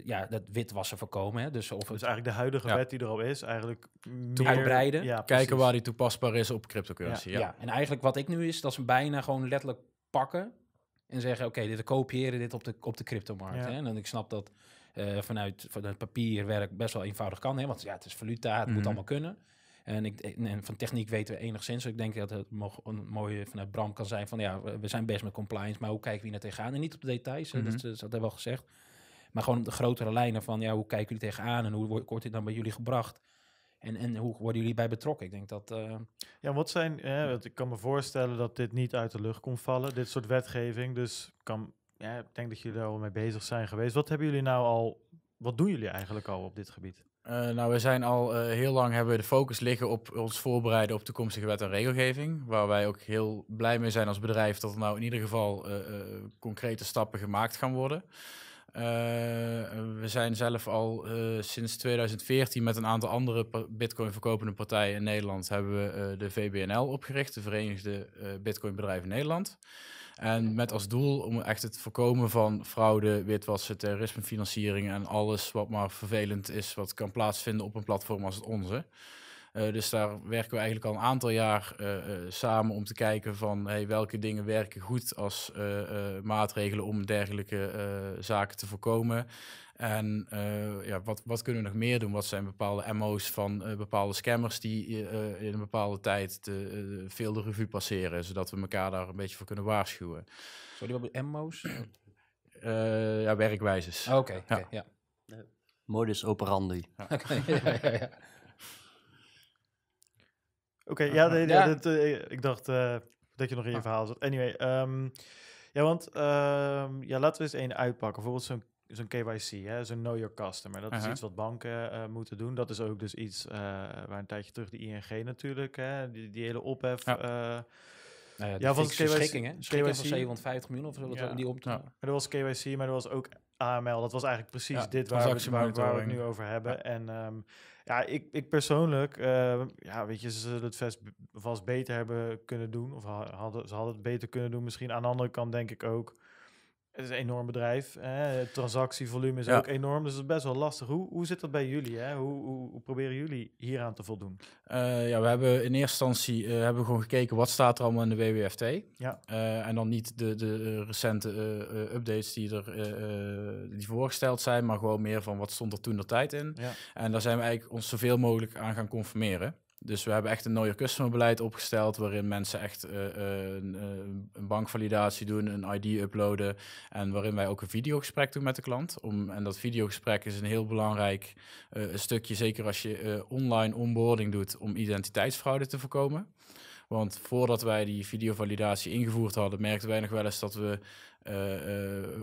ja, dat witwassen voorkomen. Hè? Dus, of dus het... dus eigenlijk de huidige wet die er al is, eigenlijk meer... uitbreiden. Kijken waar die toepasbaar is op cryptocurrency. Ja. en eigenlijk wat ik nu is, dat ze bijna gewoon letterlijk pakken en zeggen: Oké, okay, dit kopiëren dit op de, op de cryptomarkt. Hè? En dan, ik snap dat eh, vanuit, vanuit papierwerk best wel eenvoudig kan, hè? want ja, het is valuta, het moet mhm. allemaal kunnen. En, ik, en van techniek weten we enigszins. Dus ik denk dat het een mooie vanuit Bram kan zijn van ja, we zijn best met compliance, maar hoe kijken we hier naar tegenaan? En niet op de details, dat, mhm. dat hebben we al gezegd. Maar gewoon de grotere lijnen van ja, hoe kijken jullie tegenaan en hoe wordt dit dan bij jullie gebracht? En, en hoe worden jullie bij betrokken? Ik denk dat. Eh, ja, wat zijn. ik kan me voorstellen dat dit niet uit de lucht komt vallen, dit soort wetgeving. Dus kan, ja, ik denk dat jullie daar al mee bezig zijn geweest. Wat hebben jullie nou al. Wat doen jullie eigenlijk al op dit gebied? Eh, nou, we zijn al eh, heel lang hebben we de focus liggen op ons voorbereiden op toekomstige wet en regelgeving. Waar wij ook heel blij mee zijn als bedrijf dat er nou in ieder geval concrete stappen gemaakt gaan worden. Eh, we zijn zelf al eh, sinds 2014 met een aantal andere bitcoin verkopende partijen in Nederland hebben we eh, de VBNL opgericht, de Verenigde Bitcoinbedrijven Nederland. En met als doel om echt het voorkomen van fraude, witwassen, terrorismefinanciering en alles wat maar vervelend is, wat kan plaatsvinden op een platform als het onze. Eh, dus daar werken we eigenlijk al een aantal jaar eh, eh, samen om te kijken van hey, welke dingen werken goed als maatregelen om dergelijke zaken te voorkomen. En ja, wat, wat kunnen we nog meer doen? Wat zijn bepaalde MO's van bepaalde scammers die in een bepaalde tijd de, veel de revue passeren, zodat we elkaar daar een beetje voor kunnen waarschuwen? Sorry, wat MO's? ja, werkwijzes. Oh, oké, ja. Modus operandi. Ja. ja, Oké, ja, eh, ik dacht eh, dat je nog in je ah. verhaal zat. Anyway, ehm, ja, want ehm, ja, laten we eens één een uitpakken. Bijvoorbeeld zo'n zo'n KYC, zo'n Know Your Customer. Dat is iets wat banken eh, moeten doen. Dat is ook dus iets waar een tijdje terug de ING natuurlijk, hè, die, die hele ophef. Ja. Nou ja, was schikking, hè? Schikking van 750 miljoen of zo, ja. die op. Ja. Maar er was KYC, maar er was ook AML. Dat was eigenlijk precies dit waar we, waar, we het nu over hebben. En um, ja, ik, ik persoonlijk, uh, ja, weet je, ze zullen het vast, vast beter hebben kunnen doen. Of hadden, ze hadden het beter kunnen doen misschien. Aan de andere kant denk ik ook het is een enorm bedrijf. Hè? Het transactievolume is ook enorm. Dus het is best wel lastig. Hoe, hoe zit dat bij jullie? Hè? Hoe, hoe, proberen jullie hieraan te voldoen? Eh, ja, we hebben in eerste instantie eh, hebben gewoon gekeken wat staat er allemaal in de WWFT. Ja. Eh, en dan niet de, de recente updates die er die voorgesteld zijn, maar gewoon meer van wat stond er toen de tijd in. En daar zijn we eigenlijk ons zoveel mogelijk aan gaan conformeren. Dus we hebben echt een Know customerbeleid opgesteld, waarin mensen echt eh, eh, een, eh, een, bankvalidatie doen, een ID uploaden en waarin wij ook een videogesprek doen met de klant. Om, en dat videogesprek is een heel belangrijk stukje, zeker als je online onboarding doet, om identiteitsfraude te voorkomen. Want voordat wij die videovalidatie ingevoerd hadden, merkten wij nog wel eens dat we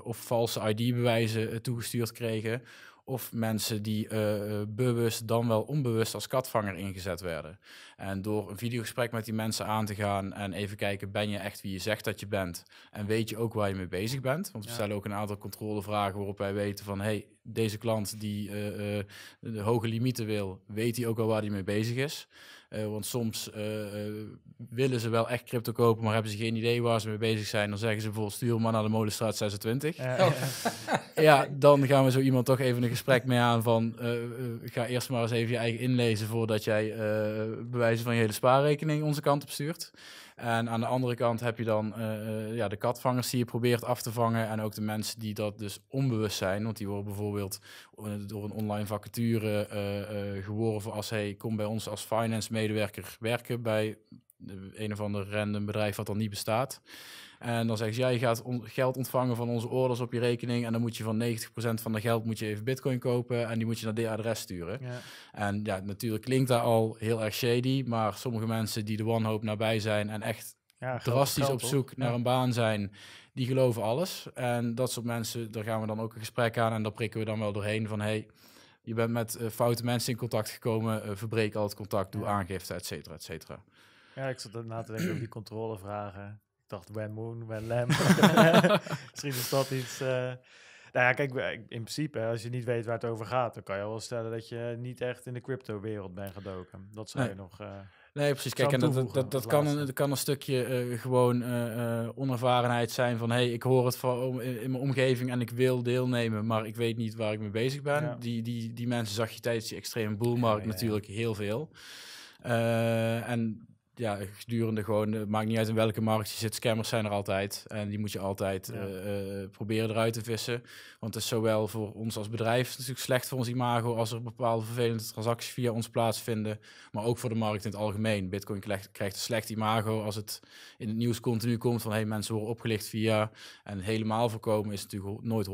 of valse ID-bewijzen toegestuurd kregen of mensen die eh, eh, bewust dan wel onbewust als katvanger ingezet werden. En door een videogesprek met die mensen aan te gaan en even kijken, ben je echt wie je zegt dat je bent? En weet je ook waar je mee bezig bent? Want we stellen ook een aantal controlevragen waarop wij weten van, hey, deze klant die eh, de hoge limieten wil, weet hij ook al waar hij mee bezig is? Eh, want soms eh, eh, willen ze wel echt crypto kopen, maar hebben ze geen idee waar ze mee bezig zijn. Dan zeggen ze bijvoorbeeld stuur maar naar de molenstraat 26. ja, dan gaan we zo iemand toch even een gesprek mee aan van ga eerst maar eens even je eigen inlezen voordat jij bewijzen van je hele spaarrekening onze kant op stuurt. En aan de andere kant heb je dan eh, eh, ja, de katvangers die je probeert af te vangen. En ook de mensen die dat dus onbewust zijn. Want die worden bijvoorbeeld eh, door een online vacature uh, geworven als hey, kom bij ons als finance medewerker werken bij een of ander random bedrijf wat dan niet bestaat. En dan zeggen ze, ja, je gaat geld ontvangen van onze orders op je rekening. En dan moet je van 90% van dat geld moet je even bitcoin kopen. En die moet je naar dit adres sturen. Ja. En ja, natuurlijk klinkt dat al heel erg shady. Maar sommige mensen die de wanhoop nabij zijn en echt drastisch op zoek naar een baan zijn, die geloven alles. En dat soort mensen, daar gaan we dan ook een gesprek aan. En daar prikken we dan wel doorheen van, hey, je bent met uh, foute mensen in contact gekomen. Eh, verbreek al het contact, doe aangifte, et cetera, et cetera. Ja, ik zat na te denken over die controlevragen dacht Wen Moon, Wen Lam. Misschien is dat iets... Eh, nou ja, kijk, in principe, als je niet weet waar het over gaat, dan kan je wel stellen dat je niet echt in de crypto-wereld bent gedoken. Dat zou je nog. Eh, nee, precies. Kijk, en dat, dat, dat, kan, een, dat kan een stukje eh, gewoon onervarenheid zijn van hey, ik hoor het van, in, in, mijn omgeving en ik wil deelnemen, maar ik weet niet waar ik mee bezig ben. Die, die, die mensen zag je tijdens die extreme boelmarkt natuurlijk heel veel. en ja, gedurende gewoon, maakt niet uit in welke markt je zit, scammers zijn er altijd. En die moet je altijd eh, eh, proberen eruit te vissen. Want het is zowel voor ons als bedrijf natuurlijk slecht voor ons imago als er bepaalde vervelende transacties via ons plaatsvinden. Maar ook voor de markt in het algemeen. Bitcoin krijgt een slecht imago als het in het nieuws continu komt van hey, mensen worden opgelicht via. En helemaal voorkomen is natuurlijk nooit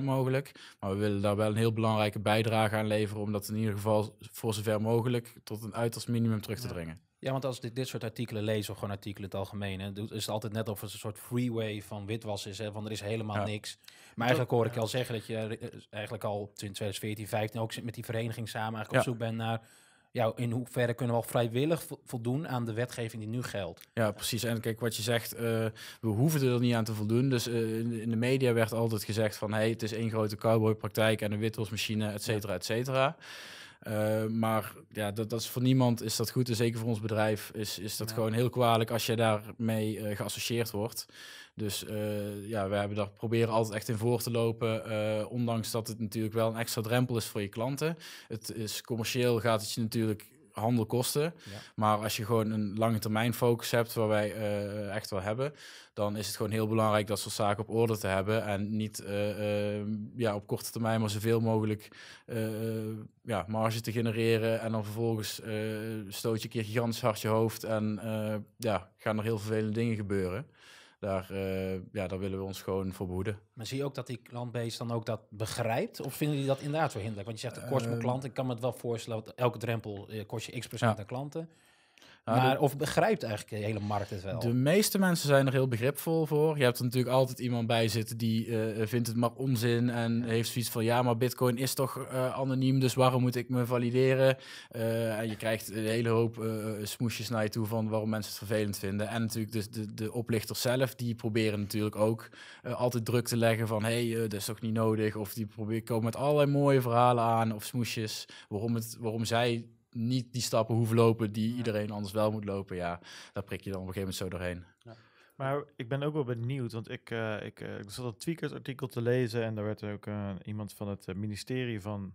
100% mogelijk. Maar we willen daar wel een heel belangrijke bijdrage aan leveren om dat in ieder geval voor zover mogelijk tot een uiterst minimum terug te dringen. Ja, want als ik dit soort artikelen lees, of gewoon artikelen in het algemeen, hè, is het altijd net of het een soort freeway van witwas is, hè, want er is helemaal niks. Maar eigenlijk hoor ik je al zeggen dat je eh, eigenlijk al sinds 2014, 2015 ook met die vereniging samen eigenlijk op zoek bent naar ja, in hoeverre kunnen we al vrijwillig voldoen aan de wetgeving die nu geldt. Ja, precies. En kijk, wat je zegt, eh, we hoeven er niet aan te voldoen. Dus eh, in de media werd altijd gezegd van, hé, hey, het is één grote cowboypraktijk en een witwasmachine, et cetera, et cetera. Eh, maar ja, dat, dat is voor niemand is dat goed. En zeker voor ons bedrijf is, is dat gewoon heel kwalijk als je daarmee uh, geassocieerd wordt. Dus eh, ja, we hebben daar proberen altijd echt in voor te lopen. ondanks dat het natuurlijk wel een extra drempel is voor je klanten. Het is commercieel gaat het je natuurlijk handel kosten. Maar als je gewoon een lange termijn focus hebt, waar wij eh, echt wel hebben, dan is het gewoon heel belangrijk dat soort zaken op orde te hebben. En niet eh, eh, ja, op korte termijn maar zoveel mogelijk ja, marge te genereren. En dan vervolgens stoot je een keer gigantisch hard je hoofd en ja, gaan er heel vervelende dingen gebeuren daar, eh, ja, daar willen we ons gewoon voor behoeden. Maar zie je ook dat die klantbase dan ook dat begrijpt? Of vinden die dat inderdaad zo hinderlijk? Want je zegt, de kost mijn ehm. klant, Ik kan me het wel voorstellen, want elke drempel eh, kost je x procent aan klanten. Nou, maar, of begrijpt eigenlijk de hele markt het wel? De meeste mensen zijn er heel begripvol voor. Je hebt er natuurlijk altijd iemand bij zitten die eh, vindt het maar onzin en heeft zoiets van ja, maar Bitcoin is toch eh, anoniem, dus waarom moet ik me valideren? Eh, en je krijgt een hele hoop smoesjes naar je toe van waarom mensen het vervelend vinden. En natuurlijk de, dus de, de oplichters zelf, die proberen natuurlijk ook altijd druk te leggen van hey, dat is toch niet nodig? Of die proberen, komen met allerlei mooie verhalen aan of smoesjes waarom, het, waarom zij niet die stappen hoeven lopen die iedereen anders wel moet lopen, ja, daar prik je dan op een gegeven moment zo doorheen. Ja. Maar ik ben ook wel benieuwd, want ik, eh, ik, eh, ik zat het Tweakers-artikel te lezen en daar werd ook eh, iemand van het ministerie van,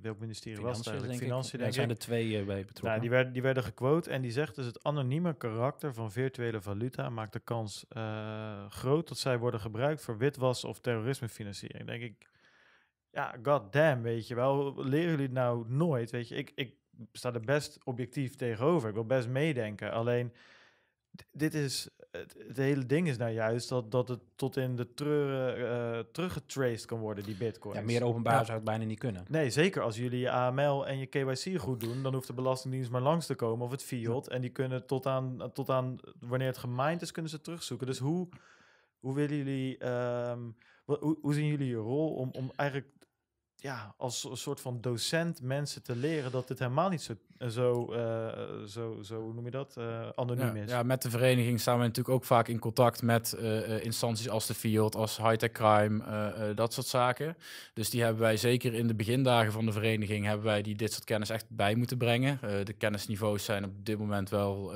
welk ministerie was het eigenlijk? Financiën, denk ik. zijn er twee bij betrokken. Nou, die, werden, die werden gequote en die zegt dus het anonieme karakter van virtuele valuta maakt de kans groot dat zij worden gebruikt voor witwas of terrorismefinanciering. Denk ik, ja, goddamn, weet je wel. Leren jullie nou nooit, weet je. Ik, ik sta er best objectief tegenover. Ik wil best meedenken. Alleen, dit is... Het, hele ding is nou juist dat, dat het tot in de treuren uh, teruggetraced kan worden, die bitcoins. Ja, meer openbaar zou het bijna niet kunnen. Nee, zeker als jullie je AML en je KYC goed doen, dan hoeft de Belastingdienst maar langs te komen of het fiat. En die kunnen tot aan, tot aan wanneer het gemind is, kunnen ze terugzoeken. Dus hoe, hoe willen jullie... Ehm, hoe, hoe, zien jullie je rol om, om eigenlijk ja, als een soort van docent mensen te leren dat dit helemaal niet zo, eh, zo, eh, zo, zo hoe noem je dat, eh, anoniem is. Ja, met de vereniging staan we natuurlijk ook vaak in contact met instanties als de Field, als high tech Crime, dat soort zaken. Dus die hebben wij zeker in de begindagen van de vereniging, hebben wij die dit soort kennis echt bij moeten brengen. de kennisniveaus zijn op dit moment wel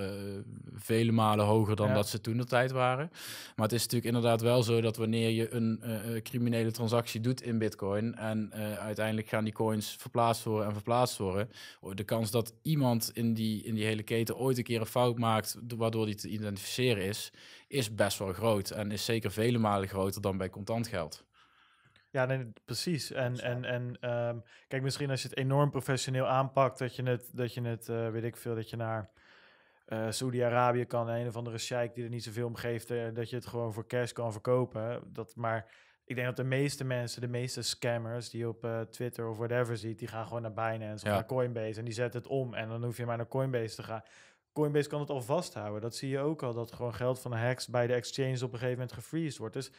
vele malen hoger dan dat ze toen de tijd waren. Maar het is natuurlijk inderdaad wel zo dat wanneer je een criminele transactie doet in bitcoin en uiteindelijk gaan die coins verplaatst worden en verplaatst worden. Oh, de kans dat iemand in die, in die hele keten ooit een keer een fout maakt, waardoor die te identificeren is, is best wel groot. En is zeker vele malen groter dan bij contant geld. Ja, nee, precies. En, en, en ehm, kijk, misschien als je het enorm professioneel aanpakt, dat je het, dat je het eh, weet ik veel, dat je naar eh, Saudi-Arabië kan, een of andere sheik die er niet zoveel om geeft, eh, dat je het gewoon voor cash kan verkopen. Dat, maar ik denk dat de meeste mensen, de meeste scammers die je op eh, Twitter of whatever ziet, die gaan gewoon naar Binance ja. naar Coinbase en die zetten het om. En dan hoef je maar naar Coinbase te gaan. Coinbase kan het al vasthouden. Dat zie je ook al, dat gewoon geld van de hacks bij de exchange op een gegeven moment gefreezed wordt. Dus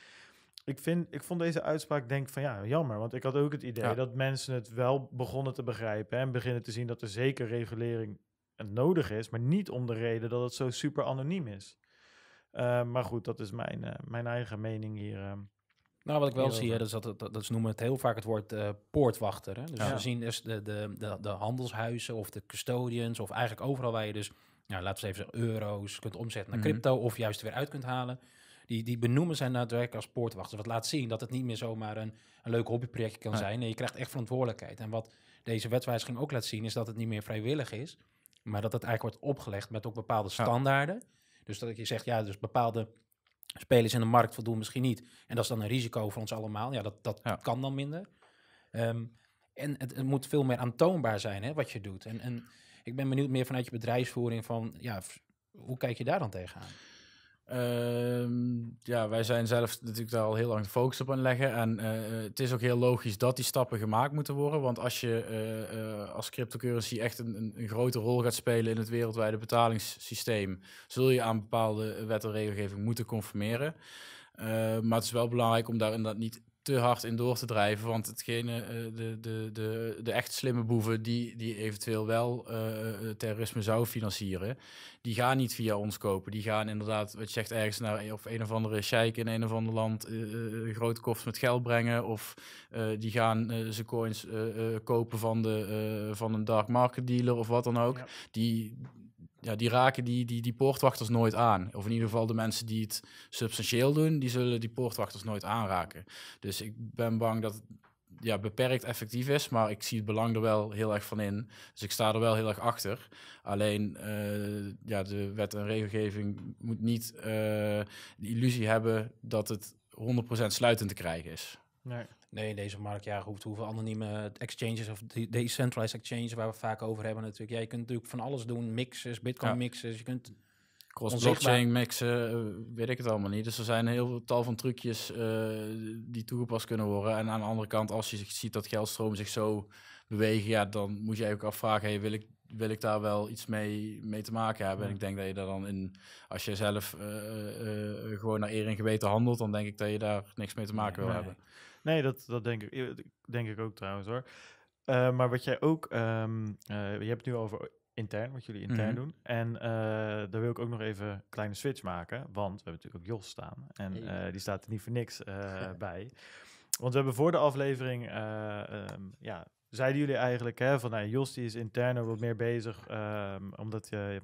ik, vind, ik vond deze uitspraak, denk van ja, jammer. Want ik had ook het idee dat mensen het wel begonnen te begrijpen en beginnen te zien dat er zeker regulering nodig is, maar niet om de reden dat het zo super anoniem is. Eh, maar goed, dat is mijn, eh, mijn eigen mening hier. Ehm. Nou, wat ik wel zie, dat is dat, dat, dat, noemen het heel vaak het woord eh, poortwachter. Hè? Dus we zien dus de, de, de, handelshuizen of de custodians of eigenlijk overal waar je dus, nou, laten we even zeggen, euro's kunt omzetten naar mhm. crypto of juist weer uit kunt halen. Die, die benoemen zijn daadwerkelijk als poortwachter. Wat laat zien dat het niet meer zomaar een, een leuk hobbyprojectje kan zijn. Nee, je krijgt echt verantwoordelijkheid. En wat deze wetswijziging ook laat zien, is dat het niet meer vrijwillig is, maar dat het eigenlijk wordt opgelegd met ook bepaalde standaarden. Dus dat je zegt, ja, dus bepaalde spelers in de markt voldoen misschien niet. En dat is dan een risico voor ons allemaal. Ja, dat, dat kan dan minder. Ehm, en het, het, moet veel meer aantoonbaar zijn hè, wat je doet. En, en ik ben benieuwd meer vanuit je bedrijfsvoering van ja, hoe kijk je daar dan tegenaan? Ehm, ja, wij zijn zelf natuurlijk daar al heel lang focus op aan leggen. En eh, eh, het is ook heel logisch dat die stappen gemaakt moeten worden. Want als je eh, als cryptocurrency echt een, een, grote rol gaat spelen in het wereldwijde betalingssysteem, zul je aan bepaalde wet en regelgeving moeten conformeren. Ehm, maar het is wel belangrijk om daar inderdaad niet te hard in door te drijven. Want hetgene, eh, de, de, de, de echt slimme boeven die, die eventueel wel eh, eh, terrorisme zou financieren, die gaan niet via ons kopen. Die gaan inderdaad, wat je zegt, ergens naar of een of andere sheik in een of ander land uh, grote koffers met geld brengen. Of die gaan ze coins kopen van, de, van een dark market dealer of wat dan ook. Die ja, die raken die, die, die poortwachters nooit aan. Of in ieder geval de mensen die het substantieel doen, die zullen die poortwachters nooit aanraken. Dus ik ben bang dat het ja, beperkt effectief is, maar ik zie het belang er wel heel erg van in. Dus ik sta er wel heel erg achter. Alleen eh, ja, de wet en regelgeving moet niet eh, de illusie hebben dat het 100% sluitend te krijgen is. Nee. Nee, deze marktjaar hoeft hoeveel anonieme exchanges of decentralized exchanges waar we vaak over hebben natuurlijk. Ja, je kunt natuurlijk van alles doen, mixes, bitcoin ja. mixes, je kunt... Cross-blockchain mixen, eh, weet ik het allemaal niet. Dus er zijn heel veel tal van trucjes eh, die toegepast kunnen worden. En aan de andere kant, als je ziet dat geldstromen zich zo bewegen, ja, dan moet je eigenlijk afvragen, hey, wil, ik, wil ik daar wel iets mee, mee te maken hebben? En ik denk dat je daar dan in, als je zelf eh, gewoon naar eer en geweten handelt, dan denk ik dat je daar niks mee te maken wil hebben. Nee, dat, dat denk, ik, eh, denk ik ook trouwens hoor. Eh, maar wat jij ook, ehm, eh, je hebt het nu over intern, wat jullie intern mhm. doen. En daar wil ik ook nog even een kleine switch maken, want we hebben natuurlijk ook Jos staan. En die staat er niet voor niks bij. Want we hebben voor de aflevering, ehm, ja, zeiden jullie eigenlijk hè, van nou, Jos die is intern wat meer bezig, ehm, omdat je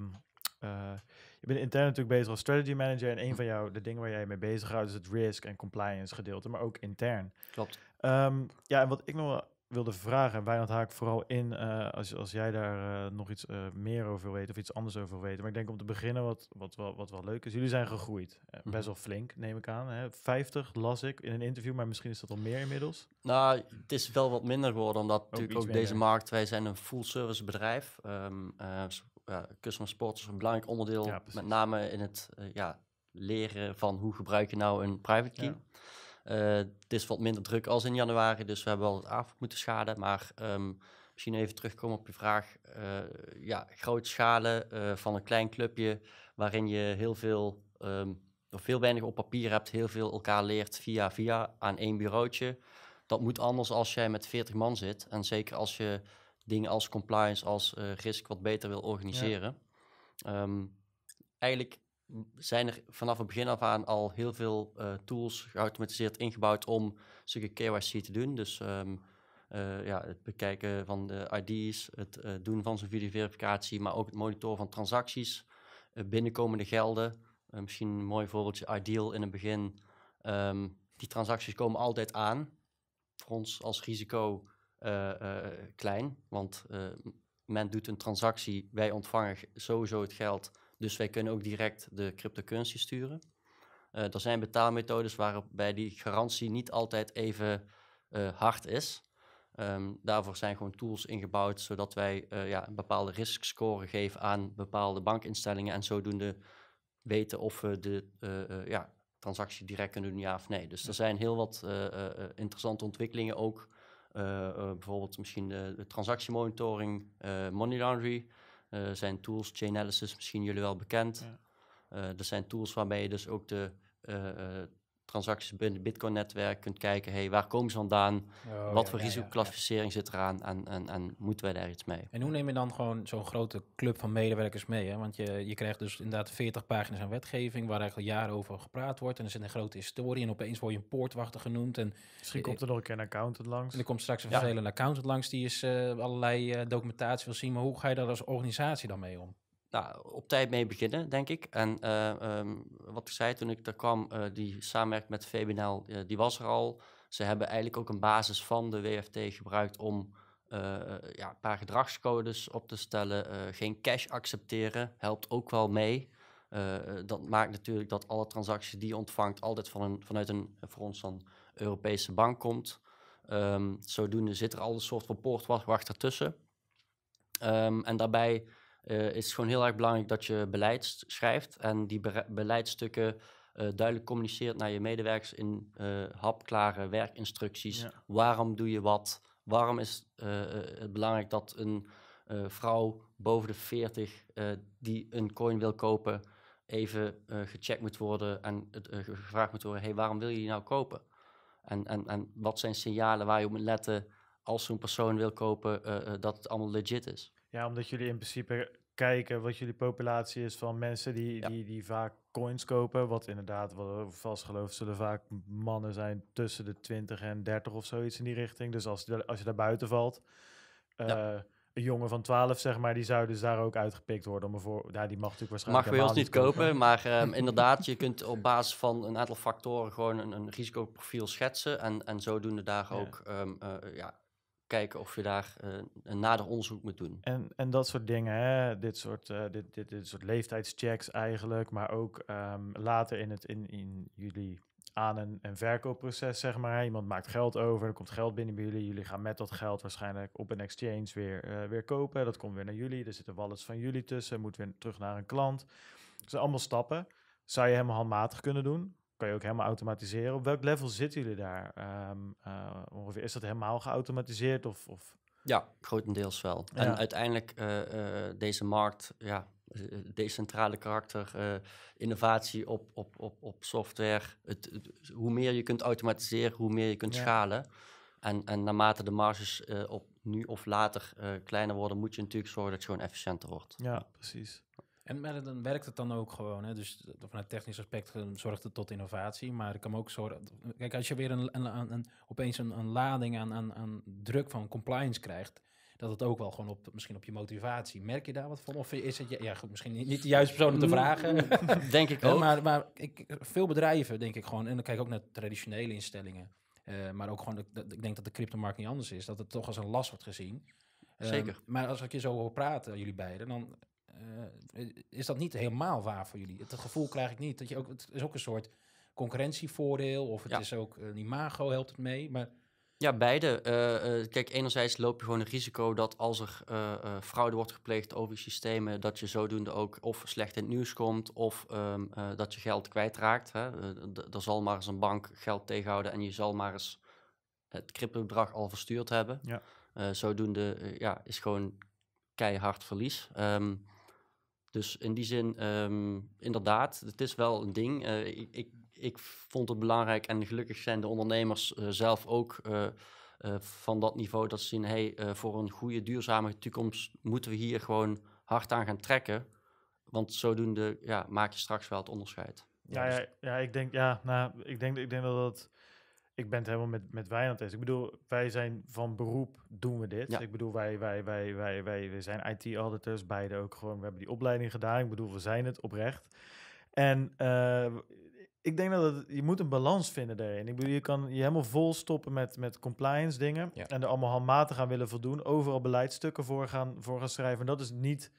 ik ben intern natuurlijk bezig als strategy manager. En een van jou, de dingen waar jij mee bezig houdt, is het risk en compliance gedeelte, maar ook intern. Klopt. Ehm, ja, en wat ik nog wilde vragen, en haak vooral in eh, als, als jij daar eh, nog iets eh, meer over weet of iets anders over weet. Maar ik denk om te beginnen wat, wat, wat, wat wel leuk is. Jullie zijn gegroeid. Mhm. best wel flink, neem ik aan. Hè? 50 las ik in een interview, maar misschien is dat al meer inmiddels. Nou, het is wel wat minder geworden, omdat natuurlijk ook deze markt, wij zijn een full-service bedrijf. Ehm, ja, support is een belangrijk onderdeel, met name in het eh, ja, leren van hoe gebruik je nou een private key. het eh, is wat minder druk als in januari, dus we hebben wel het avond moeten schaden. Maar ehm, misschien even terugkomen op je vraag. Eh, ja, grote schalen van een klein clubje waarin je heel veel, ehm, of veel weinig op papier hebt, heel veel elkaar leert via via aan één bureautje. Dat moet anders als jij met 40 man zit. En zeker als je dingen als compliance, als uh, wat beter wil organiseren. Ehm, eigenlijk zijn er vanaf het begin af aan al heel veel eh, tools geautomatiseerd ingebouwd om zulke KYC te doen. Dus ehm, eh, ja, het bekijken van de ID's, het doen van zo'n verificatie, maar ook het monitoren van transacties, binnenkomende gelden. misschien een mooi voorbeeldje, Ideal in het begin. Ehm, die transacties komen altijd aan. Voor ons als risico eh, eh, klein. Want eh, men doet een transactie, wij ontvangen sowieso het geld, dus wij kunnen ook direct de cryptocurrency sturen. er zijn betaalmethodes waarbij die garantie niet altijd even hard is. Ehm, daarvoor zijn gewoon tools ingebouwd, zodat wij ja, een bepaalde riskscore geven aan bepaalde bankinstellingen en zodoende weten of we de ja, transactie direct kunnen doen, ja of nee. Dus er zijn heel wat interessante ontwikkelingen ook eh, eh, bijvoorbeeld misschien eh, de transactiemonitoring, money laundry. zijn tools, Chainalysis, misschien jullie wel bekend. Ja. dat zijn tools waarbij je dus ook de transacties binnen het Bitcoin-netwerk kunt kijken, hey, waar komen ze vandaan? Oh, wat voor ja, zit eraan en, en, en, moeten wij daar iets mee? En hoe neem je dan gewoon zo'n grote club van medewerkers mee? Hè? Want je, je krijgt dus inderdaad 40 pagina's aan wetgeving waar eigenlijk jaren over gepraat wordt. En er zit een grote historie en opeens word je een poortwachter genoemd. En, Misschien komt er nog een keer een accountant langs. En er komt straks een vervelende accountant langs die is eh, allerlei eh, documentatie wil zien. Maar hoe ga je daar als organisatie dan mee om? Nou, op tijd mee beginnen, denk ik. En eh, ehm, wat ik zei toen ik daar kwam, eh, die samenwerking met VBNL, eh, die was er al. Ze hebben eigenlijk ook een basis van de WFT gebruikt om ja, een paar gedragscodes op te stellen. geen cash accepteren helpt ook wel mee. dat maakt natuurlijk dat alle transacties die je ontvangt altijd van een, vanuit een, voor ons dan, Europese bank komt. Ehm, zodoende zit er al een soort van poortwacht tussen. Ehm, en daarbij uh, is gewoon heel erg belangrijk dat je beleid schrijft en die beleidstukken eh, duidelijk communiceert naar je medewerkers in eh, hapklare werkinstructies. Waarom doe je wat? Waarom is het belangrijk dat een vrouw boven de 40 die een coin wil kopen, even gecheckt moet worden en gevraagd moet worden: hey, waarom wil je die nou kopen? En, en, en wat zijn signalen waar je op moet letten als zo'n persoon wil kopen dat het allemaal legit is? Ja, omdat jullie in principe kijken wat jullie populatie is van mensen die, die, die vaak coins kopen. Wat inderdaad, wat vast geloof, zullen vaak mannen zijn tussen de 20 en 30 of zoiets in die richting. Dus als, als je daar buiten valt. Eh, een jongen van 12, zeg maar, die zou dus daar ook uitgepikt worden. Om voor... ja, die mag natuurlijk waarschijnlijk. Mag bij ons niet kopen, maar ehm, inderdaad, je kunt op basis van een aantal factoren gewoon een, een risicoprofiel schetsen. En, en zodoende daar ook ehm, eh, ja, kijken of je daar eh, een nader onderzoek moet doen. En, en dat soort dingen, hè? Dit, soort, eh, dit, dit, dit soort leeftijdschecks eigenlijk, maar ook ehm, later in, het, in, in jullie aan een, een verkoopproces, zeg maar. Iemand maakt geld over, er komt geld binnen bij jullie. Jullie gaan met dat geld waarschijnlijk op een exchange weer, eh, weer kopen. Dat komt weer naar jullie. Er zitten wallets van jullie tussen, moet weer terug naar een klant. Het zijn allemaal stappen. Zou je helemaal handmatig kunnen doen, kan je ook helemaal automatiseren. Op welk level zitten jullie daar ehm, eh, ongeveer? Is dat helemaal geautomatiseerd of... of? Ja, grotendeels wel. En uiteindelijk eh, eh, deze markt, ja, decentrale karakter, innovatie op, op, op, op software. Het, hoe meer je kunt automatiseren, hoe meer je kunt schalen. En, en naarmate de marges op nu of later kleiner worden, moet je natuurlijk zorgen dat het gewoon efficiënter wordt. Ja, precies. En dan werkt het dan ook gewoon. Hè? Dus vanuit technisch aspect eh, zorgt het tot innovatie. Maar ik kan ook zorgen. Kijk, als je weer een, een, een opeens een, een lading aan, aan, aan, druk van compliance krijgt. Dat het ook wel gewoon op, misschien op je motivatie. Merk je daar wat van? Of is het ja, goed, misschien niet de juiste persoon om te mm, vragen? Denk ik eh, ook. maar maar ik, veel bedrijven, denk ik gewoon. En dan kijk ik ook naar traditionele instellingen. Eh, maar ook gewoon, ik denk dat de cryptomarkt niet anders is. Dat het toch als een last wordt gezien. Ehm, Zeker. maar als ik je zo hoor praten, jullie beiden, dan eh, is dat niet helemaal waar voor jullie? Het gevoel krijg ik niet. Dat je ook, het is ook een soort concurrentievoordeel of het is ook een eh, imago helpt het mee. Maar ja, beide. Eh, kijk, enerzijds loop je gewoon een risico dat als er fraude wordt gepleegd over je systemen, dat je zodoende ook of slecht in het nieuws komt of ehm, dat je geld kwijtraakt. Hè. er zal maar eens een bank geld tegenhouden en je zal maar eens het cryptobedrag al verstuurd hebben. Ja. zodoende ja, is gewoon keihard verlies. Um, dus in die zin, ehm, inderdaad, het is wel een ding. Eh, ik, ik, ik, vond het belangrijk en gelukkig zijn de ondernemers eh, zelf ook eh, van dat niveau dat ze zien, hey, voor een goede duurzame toekomst moeten we hier gewoon hard aan gaan trekken. Want zodoende ja, maak je straks wel het onderscheid. Ja, ja, ja, ik denk, ja, nou, ik denk, ik denk dat dat ik ben het helemaal met, met Wijnand eens. Ik bedoel, wij zijn van beroep, doen we dit. Ik bedoel, wij, wij, wij, wij, wij, wij zijn IT-auditors, beide ook gewoon. We hebben die opleiding gedaan. Ik bedoel, we zijn het oprecht. En eh, ik denk dat je moet een balans vinden daarin. Ik bedoel, je kan je helemaal vol stoppen met, met compliance dingen. En er allemaal handmatig aan willen voldoen. Overal beleidstukken voor gaan, voor gaan schrijven. En dat is niet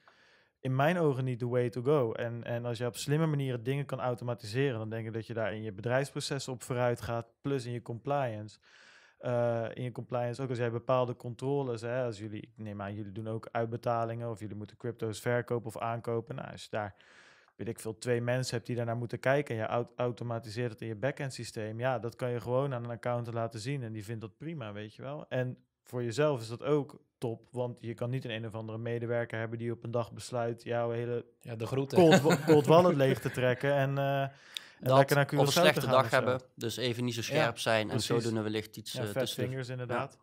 in mijn ogen niet de way to go. En, en als je op slimme manieren dingen kan automatiseren, dan denk ik dat je daar in je bedrijfsproces op vooruit gaat, plus in je compliance. Eh, in je compliance, ook als jij bepaalde controles, hè, als jullie, ik neem aan, jullie doen ook uitbetalingen of jullie moeten crypto's verkopen of aankopen. Nou, als je daar, weet ik veel, twee mensen hebt die daarnaar moeten kijken en je automatiseert het in je back-end systeem, ja, dat kan je gewoon aan een accountant laten zien en die vindt dat prima, weet je wel. En voor jezelf is dat ook top. Want je kan niet een een of andere medewerker hebben die op een dag besluit jouw hele ja, de groeten. Cold, cold wallet leeg te trekken en, uh, lekker naar Of een slechte dag hebben, dus even niet zo scherp zijn en zo doen we wellicht iets ja, uh, vingers inderdaad.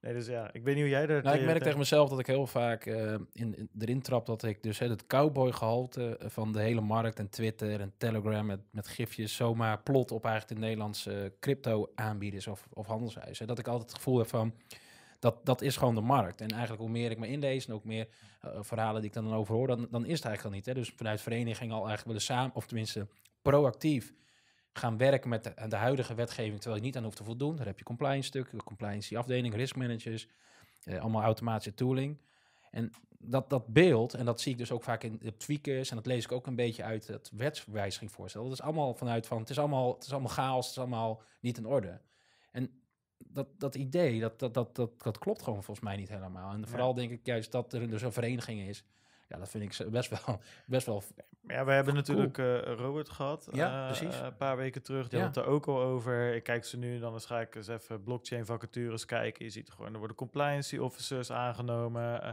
Nee, dus ja, ik weet niet hoe jij daar... Nou, ik merk tegen mezelf dat ik heel vaak eh, in, erin trap dat ik dus hè, het cowboy-gehalte van de hele markt en Twitter en Telegram met, met gifjes zomaar plot op eigenlijk de Nederlandse crypto-aanbieders of, of handelshuizen. Dat ik altijd het gevoel heb van, dat, dat is gewoon de markt. En eigenlijk hoe meer ik me inlees en ook meer eh, eh, verhalen die ik dan over hoor, dan, dan is het eigenlijk al niet. Hè? Dus vanuit vereniging al eigenlijk willen samen, of tenminste proactief gaan werken met de, de, huidige wetgeving, terwijl je niet aan hoeft te voldoen. Daar heb je compliance stuk, compliance afdeling, risk managers, eh, allemaal automatische tooling. En dat, dat beeld, en dat zie ik dus ook vaak in de tweakers, en dat lees ik ook een beetje uit het wetswijzigingvoorstel. Dat is allemaal vanuit van, het is allemaal, het is allemaal chaos, het is allemaal niet in orde. En dat, dat idee, dat, dat, dat, dat, dat klopt gewoon volgens mij niet helemaal. En vooral denk ik juist dat er dus een vereniging is. Ja, dat vind ik best wel. Best wel ja, we hebben natuurlijk eh, Robert gehad. Ja, eh, precies. Een paar weken terug. Die ja. had het er ook al over. Ik kijk ze nu dan eens ga ik eens even blockchain vacatures kijken. Je ziet gewoon, er worden compliance officers aangenomen. Eh,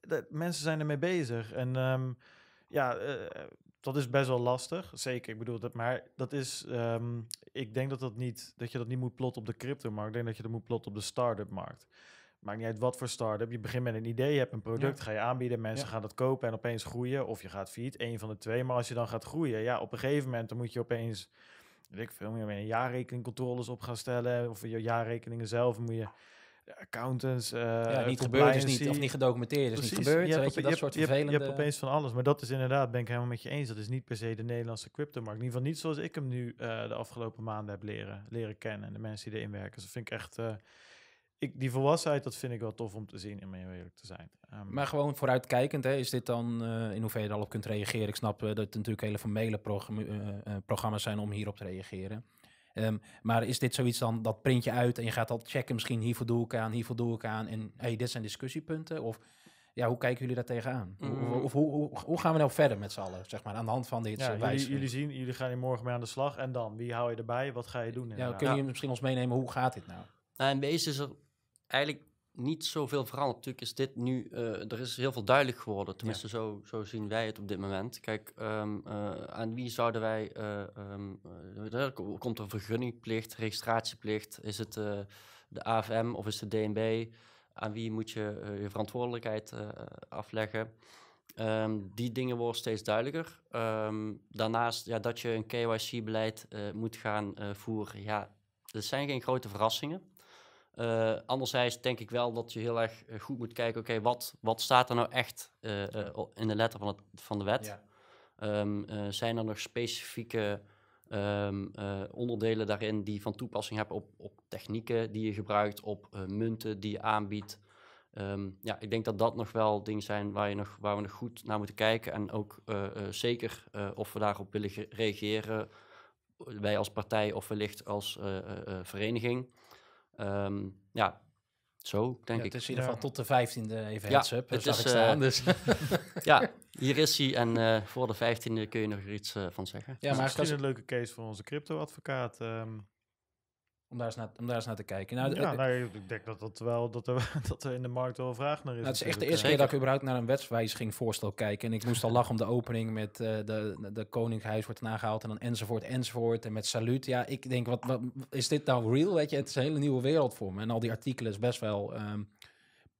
de, mensen zijn ermee bezig. En ehm, ja, dat is best wel lastig. Zeker, ik bedoel dat. Maar dat is, ehm, ik denk dat, dat, niet, dat je dat niet moet plot op de crypto-markt. Ik denk dat je dat moet plot op de start-up-markt. Maakt niet uit wat voor start-up. Je begint met een idee, je hebt een product, ga je aanbieden, mensen gaan dat kopen en opeens groeien. Of je gaat failliet, Een van de twee. Maar als je dan gaat groeien, ja, op een gegeven moment dan moet je opeens, weet ik veel meer, jaarrekeningcontroles op gaan stellen. Of je jaarrekeningen zelf moet je accountants. Eh, niet gebeurd is niet, of niet gedocumenteerd is niet gebeurd. Je hebt, weet je, dat je soort je vervelende... je hebt opeens van alles, maar dat is inderdaad, ben ik helemaal met je eens. Dat is niet per se de Nederlandse markt In ieder geval niet zoals ik hem nu eh, de afgelopen maanden heb leren, leren kennen en de mensen die erin werken. Dus dat vind ik echt... Eh, ik, die volwassenheid, dat vind ik wel tof om te zien, in heel eerlijk te zijn. Ehm, maar gewoon vooruitkijkend, hè, is dit dan in hoeverre je er al kunt reageren? Ik snap dat het natuurlijk hele formele programma's zijn om hierop te reageren. Ehm, maar is dit zoiets dan, dat print je uit en je gaat al checken, misschien hiervoor doe ik aan, hiervoor doe ik aan. En hey, dit zijn discussiepunten. Of ja, hoe kijken jullie daar tegenaan? Of, mm. of hoe, hoe, hoe, gaan we nou verder met z'n allen, zeg maar, aan de hand van dit ja, jullie, jullie, zien, jullie gaan hier morgen mee aan de slag. En dan, wie hou je erbij? Wat ga je doen? Ja, kun je misschien ons meenemen, hoe gaat dit nou? Nou, in wezen is er eigenlijk niet zoveel veranderd. Natuurlijk is dit nu, eh, er is heel veel duidelijk geworden. Tenminste, zo, zo zien wij het op dit moment. Kijk, ehm, eh, aan wie zouden wij, uh, er komt een vergunningplicht, registratieplicht? Is het de AFM of is het de DNB? Aan wie moet je je verantwoordelijkheid afleggen? Ehm, die dingen worden steeds duidelijker. daarnaast ja, dat je een KYC-beleid moet gaan voeren. Ja, er zijn geen grote verrassingen. Uh, anderzijds denk ik wel dat je heel erg eh, goed moet kijken, oké, wat, wat staat er nou echt eh, in de letter van, het, van de wet? Ja. Ehm, zijn er nog specifieke ehm, onderdelen daarin die van toepassing hebben op, op technieken die je gebruikt, op munten die je aanbiedt? Ehm, ja, ik denk dat dat nog wel dingen zijn waar, je nog, waar we nog goed naar moeten kijken. En ook zeker of we daarop willen reageren, wij als partij of wellicht als vereniging Ehm, ja, zo denk ik. Het is in ieder geval tot de 15e even ja, up, het eh, is, eh, dus. ja, hier is hij en eh, voor de 15e kun je nog iets van zeggen. Ja, maar misschien een leuke case voor onze crypto-advocaat. Ehm, om daar, eens naar, om daar eens naar te kijken. Nou, ja, ik denk dat, dat, wel, dat, er, dat er in de markt wel vraag naar is. Nou, het is echt de eerste keer dat ik überhaupt naar een wetswijziging voorstel kijk. En ik moest al lachen om de opening met uh, de, de Koninkhuis wordt nagehaald en dan enzovoort, enzovoort. En met saluut. Ja, ik denk, wat, wat, is dit nou real? Weet je, het is een hele nieuwe wereld voor me. En al die artikelen is best wel ehm,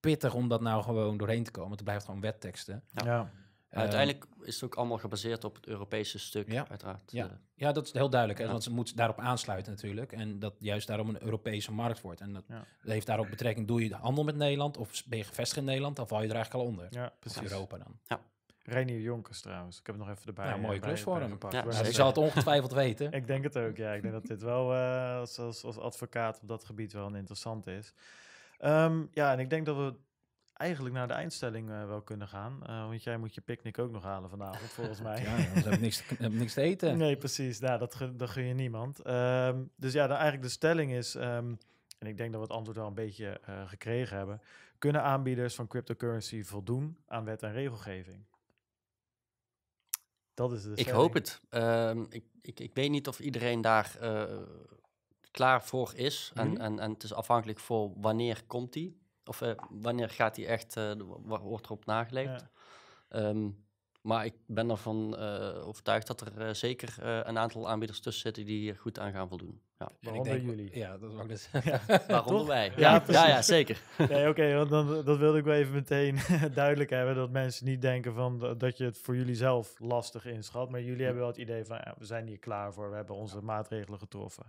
pittig om dat nou gewoon doorheen te komen. Het blijft gewoon wetteksten. ja. Eh, Uiteindelijk is het ook allemaal gebaseerd op het Europese stuk, ja. uiteraard. Ja. Eh, ja, dat is heel duidelijk. Ja. Want ze moet daarop aansluiten natuurlijk. En dat juist daarom een Europese markt wordt. En dat heeft daar ook betrekking. Doe je handel met Nederland of ben je gevestigd in Nederland, dan val je er eigenlijk al onder. Ja, precies. Europa dan. Ja. Reinier Jonkers trouwens. Ik heb het nog even erbij. Ja, mooie eh, klus voor hem. Ja, ja, zal het ongetwijfeld weten. ik denk het ook, ja. Ik denk dat dit wel als, als, advocaat op dat gebied wel interessant is. Ehm, ja, en ik denk dat we eigenlijk naar de eindstelling eh, wel kunnen gaan. Eh, want jij moet je picknick ook nog halen vanavond, volgens mij. ja, heb ik niks, heb niks te eten. Nee, precies. Nou, dat, dat gun je niemand. Ehm, dus ja, dan eigenlijk de stelling is... Ehm, en ik denk dat we het antwoord wel een beetje eh, gekregen hebben. Kunnen aanbieders van cryptocurrency voldoen aan wet en regelgeving? Dat is de stelling. Ik hoop het. Ehm, ik, ik, ik, weet niet of iedereen daar klaar voor is. en, mhm. en, en het is afhankelijk voor wanneer komt die. Of eh, wanneer gaat die echt, uh, wordt erop nageleefd? Ehm, maar ik ben ervan eh, overtuigd dat er zeker een aantal aanbieders tussen zitten die hier goed aan gaan voldoen. Ja. Waaronder jullie. Ja, dat is ook net. wij. Ja, ja, zeker. Nee, Oké, want dan, dat wilde ik wel even meteen duidelijk hebben. Dat mensen niet denken van, dat je het voor jullie zelf lastig inschat. Maar jullie hm. hebben wel het idee van, we zijn hier klaar voor. We hebben onze maatregelen getroffen.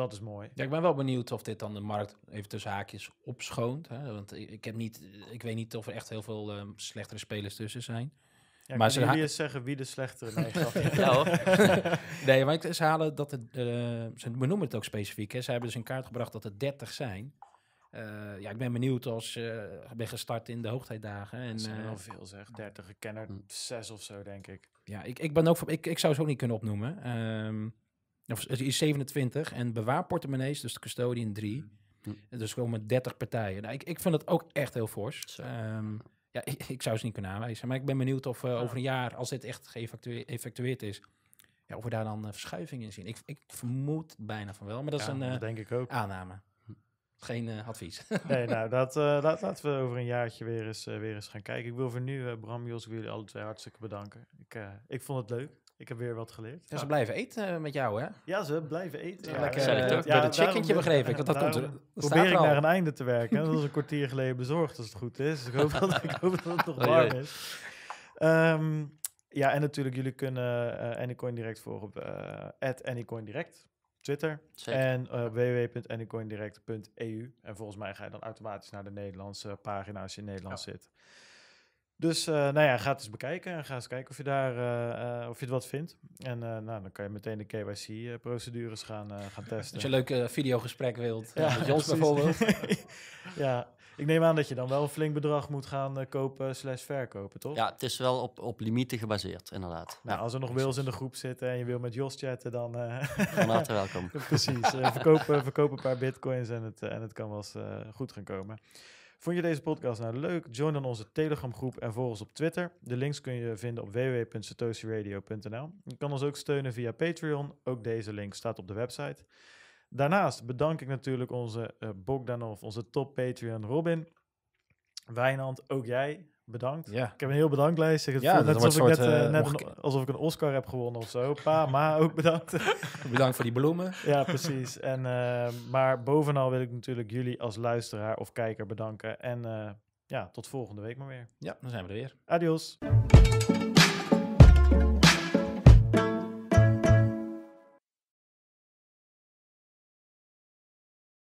Dat is mooi. Ja, ik ben wel benieuwd of dit dan de markt even tussen haakjes opschoont. Hè? Want ik, heb niet, ik weet niet of er echt heel veel ehm, slechtere spelers tussen zijn. maar ze jullie eens zeggen wie de slechtere nee, ja, nee, maar ik, ze halen dat het, uh, ze noemen het ook specifiek. Hè. Ze hebben dus een kaart gebracht dat er 30 zijn. Eh, ja, ik ben benieuwd als je eh, ben gestart in de hoogtijdagen. En, zijn veel zeg, 30. Ik ken er 6 of zo, denk ik. Ja, ik, ik ben ook van, ik, ik zou ze ook niet kunnen opnoemen. Ehm, of is 27 en bewaarportemonnees, dus de custodian 3. Hm. Mm. Dus gewoon met 30 partijen. Nou, ik, ik vind dat ook echt heel fors. Ehm, ja, ik, ik, zou ze niet kunnen aanwijzen. Maar ik ben benieuwd of eh, over een jaar, als dit echt geëffectueerd is, ja, of we daar dan uh, verschuiving in zien. Ik, ik vermoed bijna van wel, maar dat is een eh, denk ik ook. aanname. Hm. Geen advies. nee, nou, dat, laten we over een jaartje weer eens, weer eens gaan kijken. Ik wil voor nu, Bram, Jos, ik jullie alle twee hartstikke bedanken. Ik, ik vond het leuk. Ik heb weer wat geleerd. Ja, ze blijven eten eh, met jou, hè? Ja, ze blijven eten. Ja, Lekker, ja, uh, ja, chickentje begrepen. Ik, want dat komt er, probeer ik naar een einde te werken. Dat was een kwartier geleden bezorgd, als het goed is. ik hoop dat, ik hoop dat het nog warm is. Ehm, ja, en natuurlijk, jullie kunnen uh, Anycoin Direct volgen op uh, Anycoin Direct. Twitter en www.anycoindirect.eu. En volgens mij ga je dan automatisch naar de Nederlandse pagina als je in Nederland zit. Dus eh, nou ja, ga het eens bekijken en ga eens kijken of je, daar, eh, eh, of je het wat vindt. En nou, dan kan je meteen de KYC-procedures gaan, gaan testen. Als je een leuk videogesprek wilt, ja, met Jos bijvoorbeeld. ja, ik neem aan dat je dan wel een flink bedrag moet gaan kopen slash verkopen, toch? Ja, het is wel op, op limieten gebaseerd, inderdaad. Nou, als er nog Wils in de groep zitten en je wil met Jos chatten, dan... Van harte welkom. Precies, verkopen verkopen een paar bitcoins en het, en het kan wel eens goed gaan komen. Vond je deze podcast nou leuk? Join dan onze Telegram groep en volg ons op Twitter. De links kun je vinden op www.satoshiradio.nl. Je kan ons ook steunen via Patreon. Ook deze link staat op de website. Daarnaast bedank ik natuurlijk onze eh, Bogdanov, onze top Patreon Robin. Wijnand, ook jij bedankt. Ja. Ik heb een heel lijst. Ik ja, net, alsof ik, soort, net, eh, eh, een, alsof ik een Oscar heb gewonnen of zo. Pa, ma, ook bedankt. bedankt voor die bloemen. ja, precies. En, eh, maar bovenal wil ik natuurlijk jullie als luisteraar of kijker bedanken. En ja, tot volgende week maar weer. Ja, dan zijn we er weer. Adios.